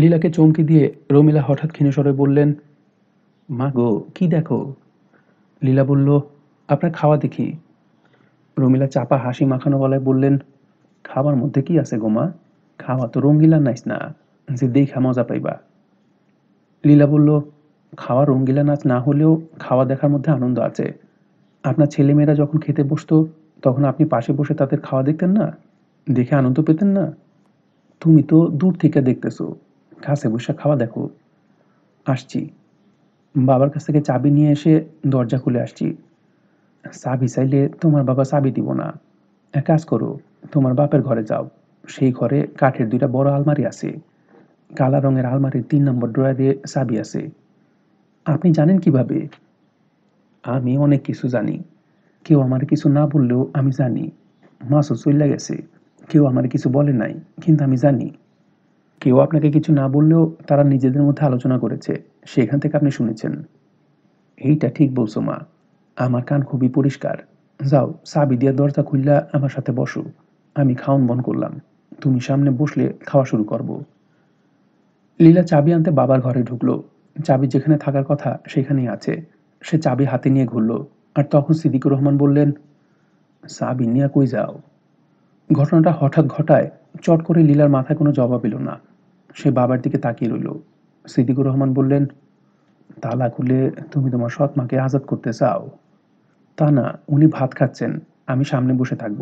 লীলাকে চমকে দিয়ে রমিলা হঠাৎ ক্ষীণস্বরে বললেন মা গো কি দেখো লীলা বলল আপনার খাওয়া দেখি রমিলা চাপা হাসি মাখানো গলায় বললেন খাবার মধ্যে কি আছে গোমা খাওয়া তো রঙিলা নাইস না যে দেখা মজা পাইবা লীলা বলল খাওয়া রঙ্গিলা নাচ না হলেও খাওয়া দেখার মধ্যে আনন্দ আছে আপনার ছেলেমেয়েরা যখন খেতে বসতো তখন আপনি পাশে বসে তাদের খাওয়া দেখতেন না দেখে আনন্দ পেতেন না তুমি তো দূর থেকে দেখতেছো কাছে বসে খাওয়া দেখো আসছি বাবার কাছ থেকে চাবি নিয়ে এসে দরজা খুলে আসছি চাবি চাইলে তোমার বাবা চাবি দিব না এক কাজ করো তোমার বাপের ঘরে যাও সেই ঘরে কাঠের দুইটা বড় আলমারি আছে কালা রঙের আলমারির তিন নম্বর ড্রয়ারে চাবি আছে আপনি জানেন কিভাবে আমি অনেক কিছু জানি কেউ আমার কিছু না বললেও আমি জানি মাছও চলে গেছে কেউ আমার কিছু বলে নাই কিন্তু আমি জানি কেউ আপনাকে কিছু না বললেও তারা নিজেদের মধ্যে আলোচনা করেছে সেখান থেকে আপনি শুনেছেন এইটা ঠিক বলছো মা আমার কান খুবই পরিষ্কার যাও চাবি দিয়ে দরজা খুললা আমার সাথে বসো আমি খাওন বন করলাম তুমি সামনে বসলে খাওয়া শুরু করব লীলা চাবি আনতে বাবার ঘরে ঢুকলো চাবি যেখানে থাকার কথা সেখানেই আছে সে চাবি হাতে নিয়ে ঘুরল আর তখন সিদ্দিকুর রহমান বললেন সাব নিয়ে কই যাও ঘটনাটা হঠাৎ ঘটায় চট করে লীলার মাথায় কোনো জবাব এলো না সে বাবার দিকে তাকিয়ে রইল সিদ্দিকুর রহমান বললেন তালা খুলে তুমি তোমার সৎ মাকে আজাদ করতে চাও তা না উনি ভাত খাচ্ছেন আমি সামনে বসে থাকব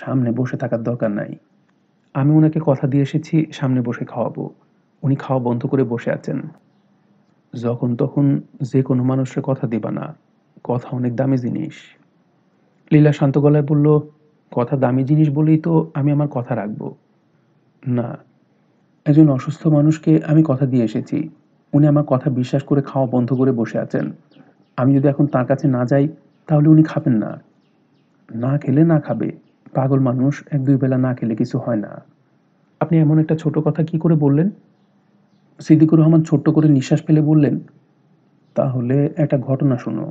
সামনে বসে থাকার দরকার নাই আমি ওনাকে কথা দিয়ে এসেছি সামনে বসে খাওয়াবো উনি খাওয়া বন্ধ করে বসে আছেন যখন তখন যে কোনো মানুষের কথা দিবা না কথা অনেক দামি জিনিস লীলা শান্ত গলায় বলল কথা দামি জিনিস বলেই তো আমি আমার কথা রাখবো না একজন অসুস্থ মানুষকে আমি কথা দিয়ে এসেছি উনি আমার কথা বিশ্বাস করে খাওয়া বন্ধ করে বসে আছেন আমি যদি এখন তার কাছে না যাই তাহলে উনি খাবেন না না খেলে না খাবে পাগল মানুষ এক দুই বেলা না খেলে কিছু হয় না আপনি এমন একটা ছোট কথা কি করে বললেন সিদ্দিকুর রহমান ছোট্ট করে নিঃশ্বাস ফেলে বললেন তাহলে একটা ঘটনা শোনো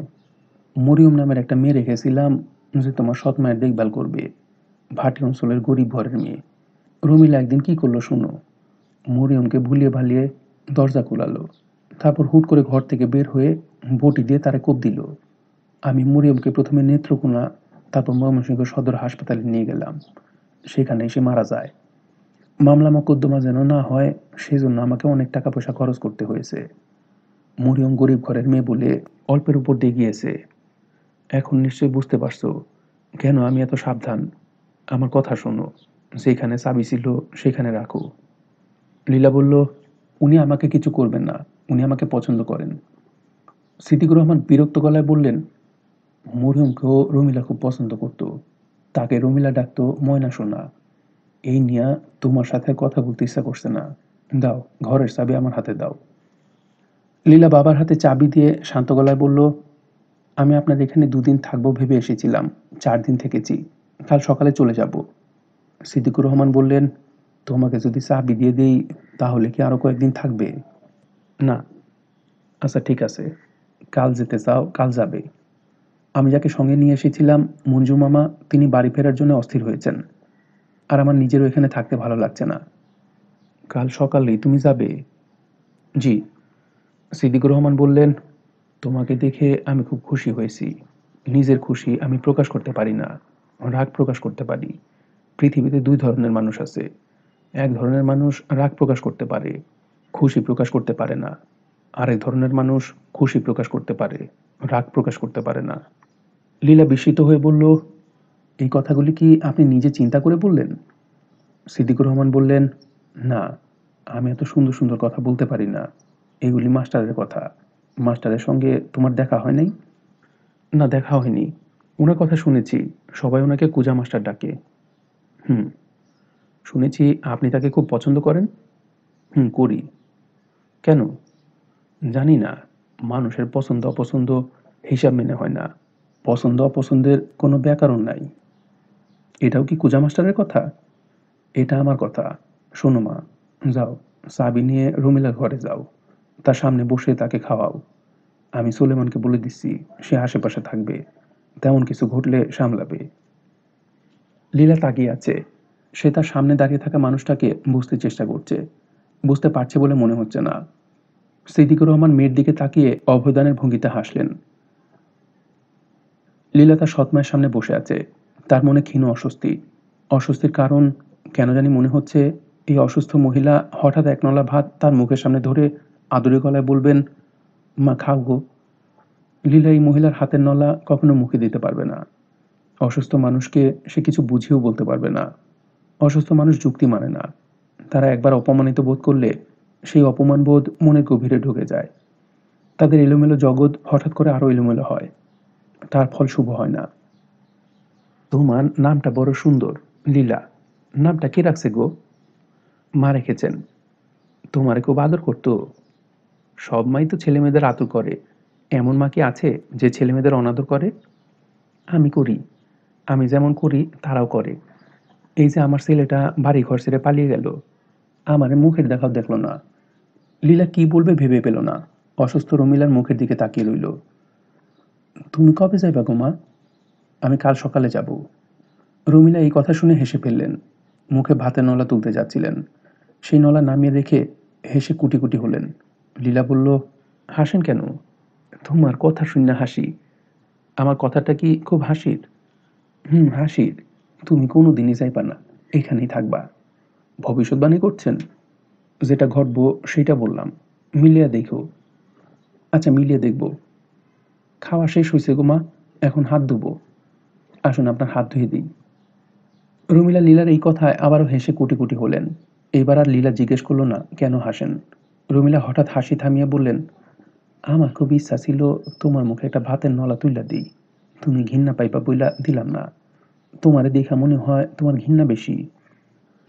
মরিয়ম নামের একটা মেয়ে রেখেছিলাম যে তোমার সৎ মায়ের দেখভাল করবে ভাটি অঞ্চলের গরিব ঘরের মেয়ে রুমিলা একদিন কি করলো শুনো মরিয়মকে ভুলিয়ে ভালিয়ে দরজা খোলালো তারপর হুট করে ঘর থেকে বের হয়ে বটি দিয়ে তারা কোপ দিল আমি মরিয়মকে প্রথমে নেত্রকোনা তারপর ময়মনসিংহ সদর হাসপাতালে নিয়ে গেলাম সেখানে এসে মারা যায় মামলা মোকদ্দমা যেন না হয় সেজন্য আমাকে অনেক টাকা পয়সা খরচ করতে হয়েছে মরিয়ম গরিব ঘরের মেয়ে বলে অল্পের উপর দিয়ে গিয়েছে এখন নিশ্চয় বুঝতে পারছো কেন আমি এত সাবধান আমার কথা শোনো যেখানে চাবি ছিল সেখানে রাখো লীলা বলল উনি আমাকে কিছু করবেন না উনি আমাকে পছন্দ করেন স্মৃতিক রহমান বিরক্ত গলায় বললেন মরিয়মকেও রমিলা খুব পছন্দ করত তাকে রমিলা ডাকত ময়না সোনা এই নিয়া তোমার সাথে কথা বলতে ইচ্ছা করছে না দাও ঘরের চাবি আমার হাতে দাও লীলা বাবার হাতে চাবি দিয়ে শান্ত গলায় বলল আমি আপনার এখানে দুদিন থাকবো ভেবে এসেছিলাম চার দিন থেকেছি কাল সকালে চলে যাব সিদ্দিকুর রহমান বললেন তোমাকে যদি চাবি দিয়ে দিই তাহলে কি আরও কয়েকদিন থাকবে না আচ্ছা ঠিক আছে কাল যেতে চাও কাল যাবে আমি যাকে সঙ্গে নিয়ে এসেছিলাম মঞ্জু মামা তিনি বাড়ি ফেরার জন্য অস্থির হয়েছেন আর আমার নিজেরও এখানে থাকতে ভালো লাগছে না কাল সকালে তুমি যাবে জি সিদ্দিক রহমান বললেন তোমাকে দেখে আমি খুব খুশি হয়েছি নিজের খুশি আমি প্রকাশ করতে পারি না রাগ প্রকাশ করতে পারি পৃথিবীতে দুই ধরনের মানুষ আছে এক ধরনের মানুষ রাগ প্রকাশ করতে পারে খুশি প্রকাশ করতে পারে না আরেক ধরনের মানুষ খুশি প্রকাশ করতে পারে রাগ প্রকাশ করতে পারে না লীলা বিস্মিত হয়ে বলল এই কথাগুলি কি আপনি নিজে চিন্তা করে বললেন সিদ্দিকুর রহমান বললেন না আমি এত সুন্দর সুন্দর কথা বলতে পারি না এগুলি মাস্টারের কথা মাস্টারের সঙ্গে তোমার দেখা হয় নাই না দেখা হয়নি ওনার কথা শুনেছি সবাই ওনাকে কুজা মাস্টার ডাকে হুম শুনেছি আপনি তাকে খুব পছন্দ করেন হুম করি কেন জানি না মানুষের পছন্দ অপছন্দ হিসাব মেনে হয় না পছন্দ অপছন্দের কোনো ব্যাকরণ নাই এটাও কি কুজা মাস্টারের কথা এটা আমার কথা শোনো মা যাও সাবি নিয়ে রুমিলা ঘরে যাও তার সামনে বসে তাকে খাওয়াও আমি সোলেমানকে বলে দিচ্ছি সে আশেপাশে থাকবে তেমন কিছু ঘটলে সামলাবে লীলা তাকিয়ে আছে সে তার সামনে দাঁড়িয়ে থাকা মানুষটাকে বুঝতে চেষ্টা করছে বুঝতে পারছে বলে মনে হচ্ছে না সিদ্দিকুর রহমান মেয়ের দিকে তাকিয়ে অভয়দানের ভঙ্গিতে হাসলেন লীলা তার সৎমায়ের সামনে বসে আছে তার মনে ক্ষীণ অস্বস্তি অস্বস্তির কারণ কেন জানি মনে হচ্ছে এই অসুস্থ মহিলা হঠাৎ একনলা ভাত তার মুখের সামনে ধরে আদুরে গলায় বলবেন মা খাও গো লীলা এই মহিলার হাতের নলা কখনো মুখে দিতে পারবে না অসুস্থ মানুষকে সে কিছু বুঝিয়েও বলতে পারবে না অসুস্থ মানুষ যুক্তি মানে না তারা একবার অপমানিত বোধ করলে সেই অপমান বোধ মনের গভীরে ঢুকে যায় তাদের এলোমেলো জগৎ হঠাৎ করে আরও এলোমেলো হয় তার ফল শুভ হয় না তোমার নামটা বড় সুন্দর লীলা নামটা কে রাখছে গো মা রেখেছেন তোমার খুব আদর করতো সব মাই তো ছেলেমেয়েদের আদর করে এমন মা কি আছে যে ছেলেমেয়েদের অনাদর করে আমি করি আমি যেমন করি তারাও করে এই যে আমার ছেলেটা বাড়ি ঘর ছেড়ে পালিয়ে গেল আমার মুখের দেখাও দেখলো না লীলা কি বলবে ভেবে পেল না অসুস্থ রমিলার মুখের দিকে তাকিয়ে রইল তুমি কবে যাইবা গো মা আমি কাল সকালে যাব রুমিলা এই কথা শুনে হেসে ফেললেন মুখে ভাতের নলা তুলতে যাচ্ছিলেন সেই নলা নামিয়ে রেখে হেসে কুটি কুটি হলেন লীলা বলল হাসেন কেন তোমার কথা শুনে হাসি আমার কথাটা কি খুব হাসির হুম হাসির তুমি কোনো দিনই যাইবা না এখানেই থাকবা ভবিষ্যৎবাণী করছেন যেটা ঘটব সেটা বললাম মিলিয়া দেখো আচ্ছা মিলিয়ে দেখব খাওয়া শেষ হয়েছে গো মা এখন হাত ধুবো আসুন আপনার হাত ধুয়ে দিই রুমিলা লীলার এই কথায় আবারও হেসে কুটি কুটি হলেন এবার আর লীলা জিজ্ঞেস করলো না কেন হাসেন রুমিলা হঠাৎ হাসি থামিয়ে বললেন আমার খুব ইচ্ছা ছিল তোমার মুখে একটা ভাতের নলা তুইলা দিই তুমি ঘিন্না পাইবা বইলা দিলাম না তোমারে দেখা মনে হয় তোমার ঘিন্না বেশি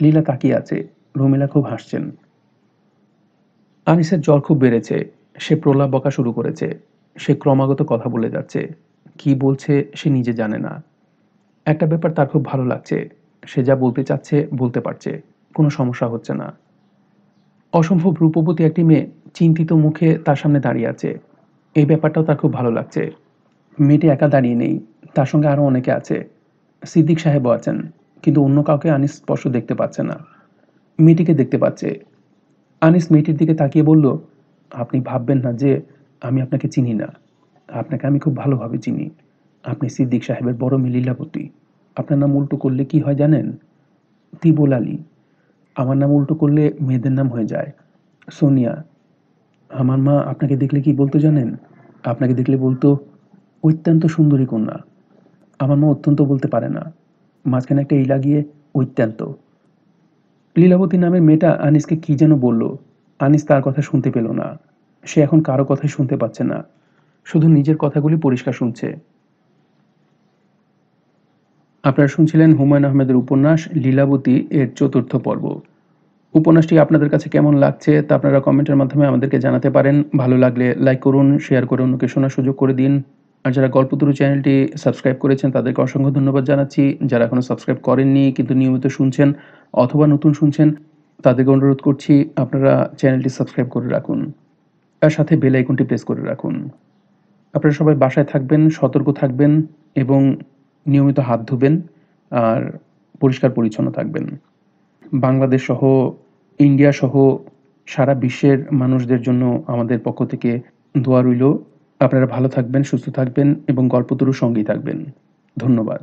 লীলা তাকিয়ে আছে রুমিলা খুব হাসছেন আনিসের জ্বর খুব বেড়েছে সে প্রলাপ বকা শুরু করেছে সে ক্রমাগত কথা বলে যাচ্ছে কি বলছে সে নিজে জানে না একটা ব্যাপার তার খুব ভালো লাগছে সে যা বলতে চাচ্ছে বলতে পারছে কোনো সমস্যা হচ্ছে না অসম্ভব রূপবতী একটি মেয়ে চিন্তিত মুখে তার সামনে দাঁড়িয়ে আছে এই ব্যাপারটাও তার খুব ভালো লাগছে মেয়েটি একা দাঁড়িয়ে নেই তার সঙ্গে আরও অনেকে আছে সিদ্দিক সাহেবও আছেন কিন্তু অন্য কাউকে আনিস স্পর্শ দেখতে পাচ্ছে না মেয়েটিকে দেখতে পাচ্ছে আনিস মেয়েটির দিকে তাকিয়ে বলল আপনি ভাববেন না যে আমি আপনাকে চিনি না আপনাকে আমি খুব ভালোভাবে চিনি আপনি সিদ্দিক সাহেবের বড় মিলিলাপতি আপনার নাম উল্টো করলে কি হয় জানেন তিবুল আলী আমার নাম উল্টো করলে মেয়েদের নাম হয়ে যায় সোনিয়া আমার মা আপনাকে দেখলে কি বলতো জানেন আপনাকে দেখলে বলতো অত্যন্ত সুন্দরী কন্যা আমার মা অত্যন্ত বলতে পারে না মাঝখানে একটা ই লাগিয়ে অত্যন্ত লীলাবতী নামের মেয়েটা আনিসকে কি যেন বলল আনিস তার কথা শুনতে পেল না সে এখন কারো কথাই শুনতে পাচ্ছে না শুধু নিজের কথাগুলি পরিষ্কার শুনছে আপনারা শুনছিলেন হুমায়ুন আহমেদের উপন্যাস লীলাবতী এর চতুর্থ পর্ব উপন্যাসটি আপনাদের কাছে কেমন লাগছে তা আপনারা কমেন্টের মাধ্যমে আমাদেরকে জানাতে পারেন ভালো লাগলে লাইক করুন শেয়ার করে অন্যকে শোনার সুযোগ করে দিন আর যারা গল্পতরু চ্যানেলটি সাবস্ক্রাইব করেছেন তাদেরকে অসংখ্য ধন্যবাদ জানাচ্ছি যারা এখনও সাবস্ক্রাইব করেননি কিন্তু নিয়মিত শুনছেন অথবা নতুন শুনছেন তাদেরকে অনুরোধ করছি আপনারা চ্যানেলটি সাবস্ক্রাইব করে রাখুন তার সাথে বেল আইকনটি প্রেস করে রাখুন আপনারা সবাই বাসায় থাকবেন সতর্ক থাকবেন এবং নিয়মিত হাত ধুবেন আর পরিষ্কার পরিচ্ছন্ন থাকবেন বাংলাদেশ সহ ইন্ডিয়া সহ সারা বিশ্বের মানুষদের জন্য আমাদের পক্ষ থেকে দোয়া রইল আপনারা ভালো থাকবেন সুস্থ থাকবেন এবং গল্পতরু সঙ্গী থাকবেন ধন্যবাদ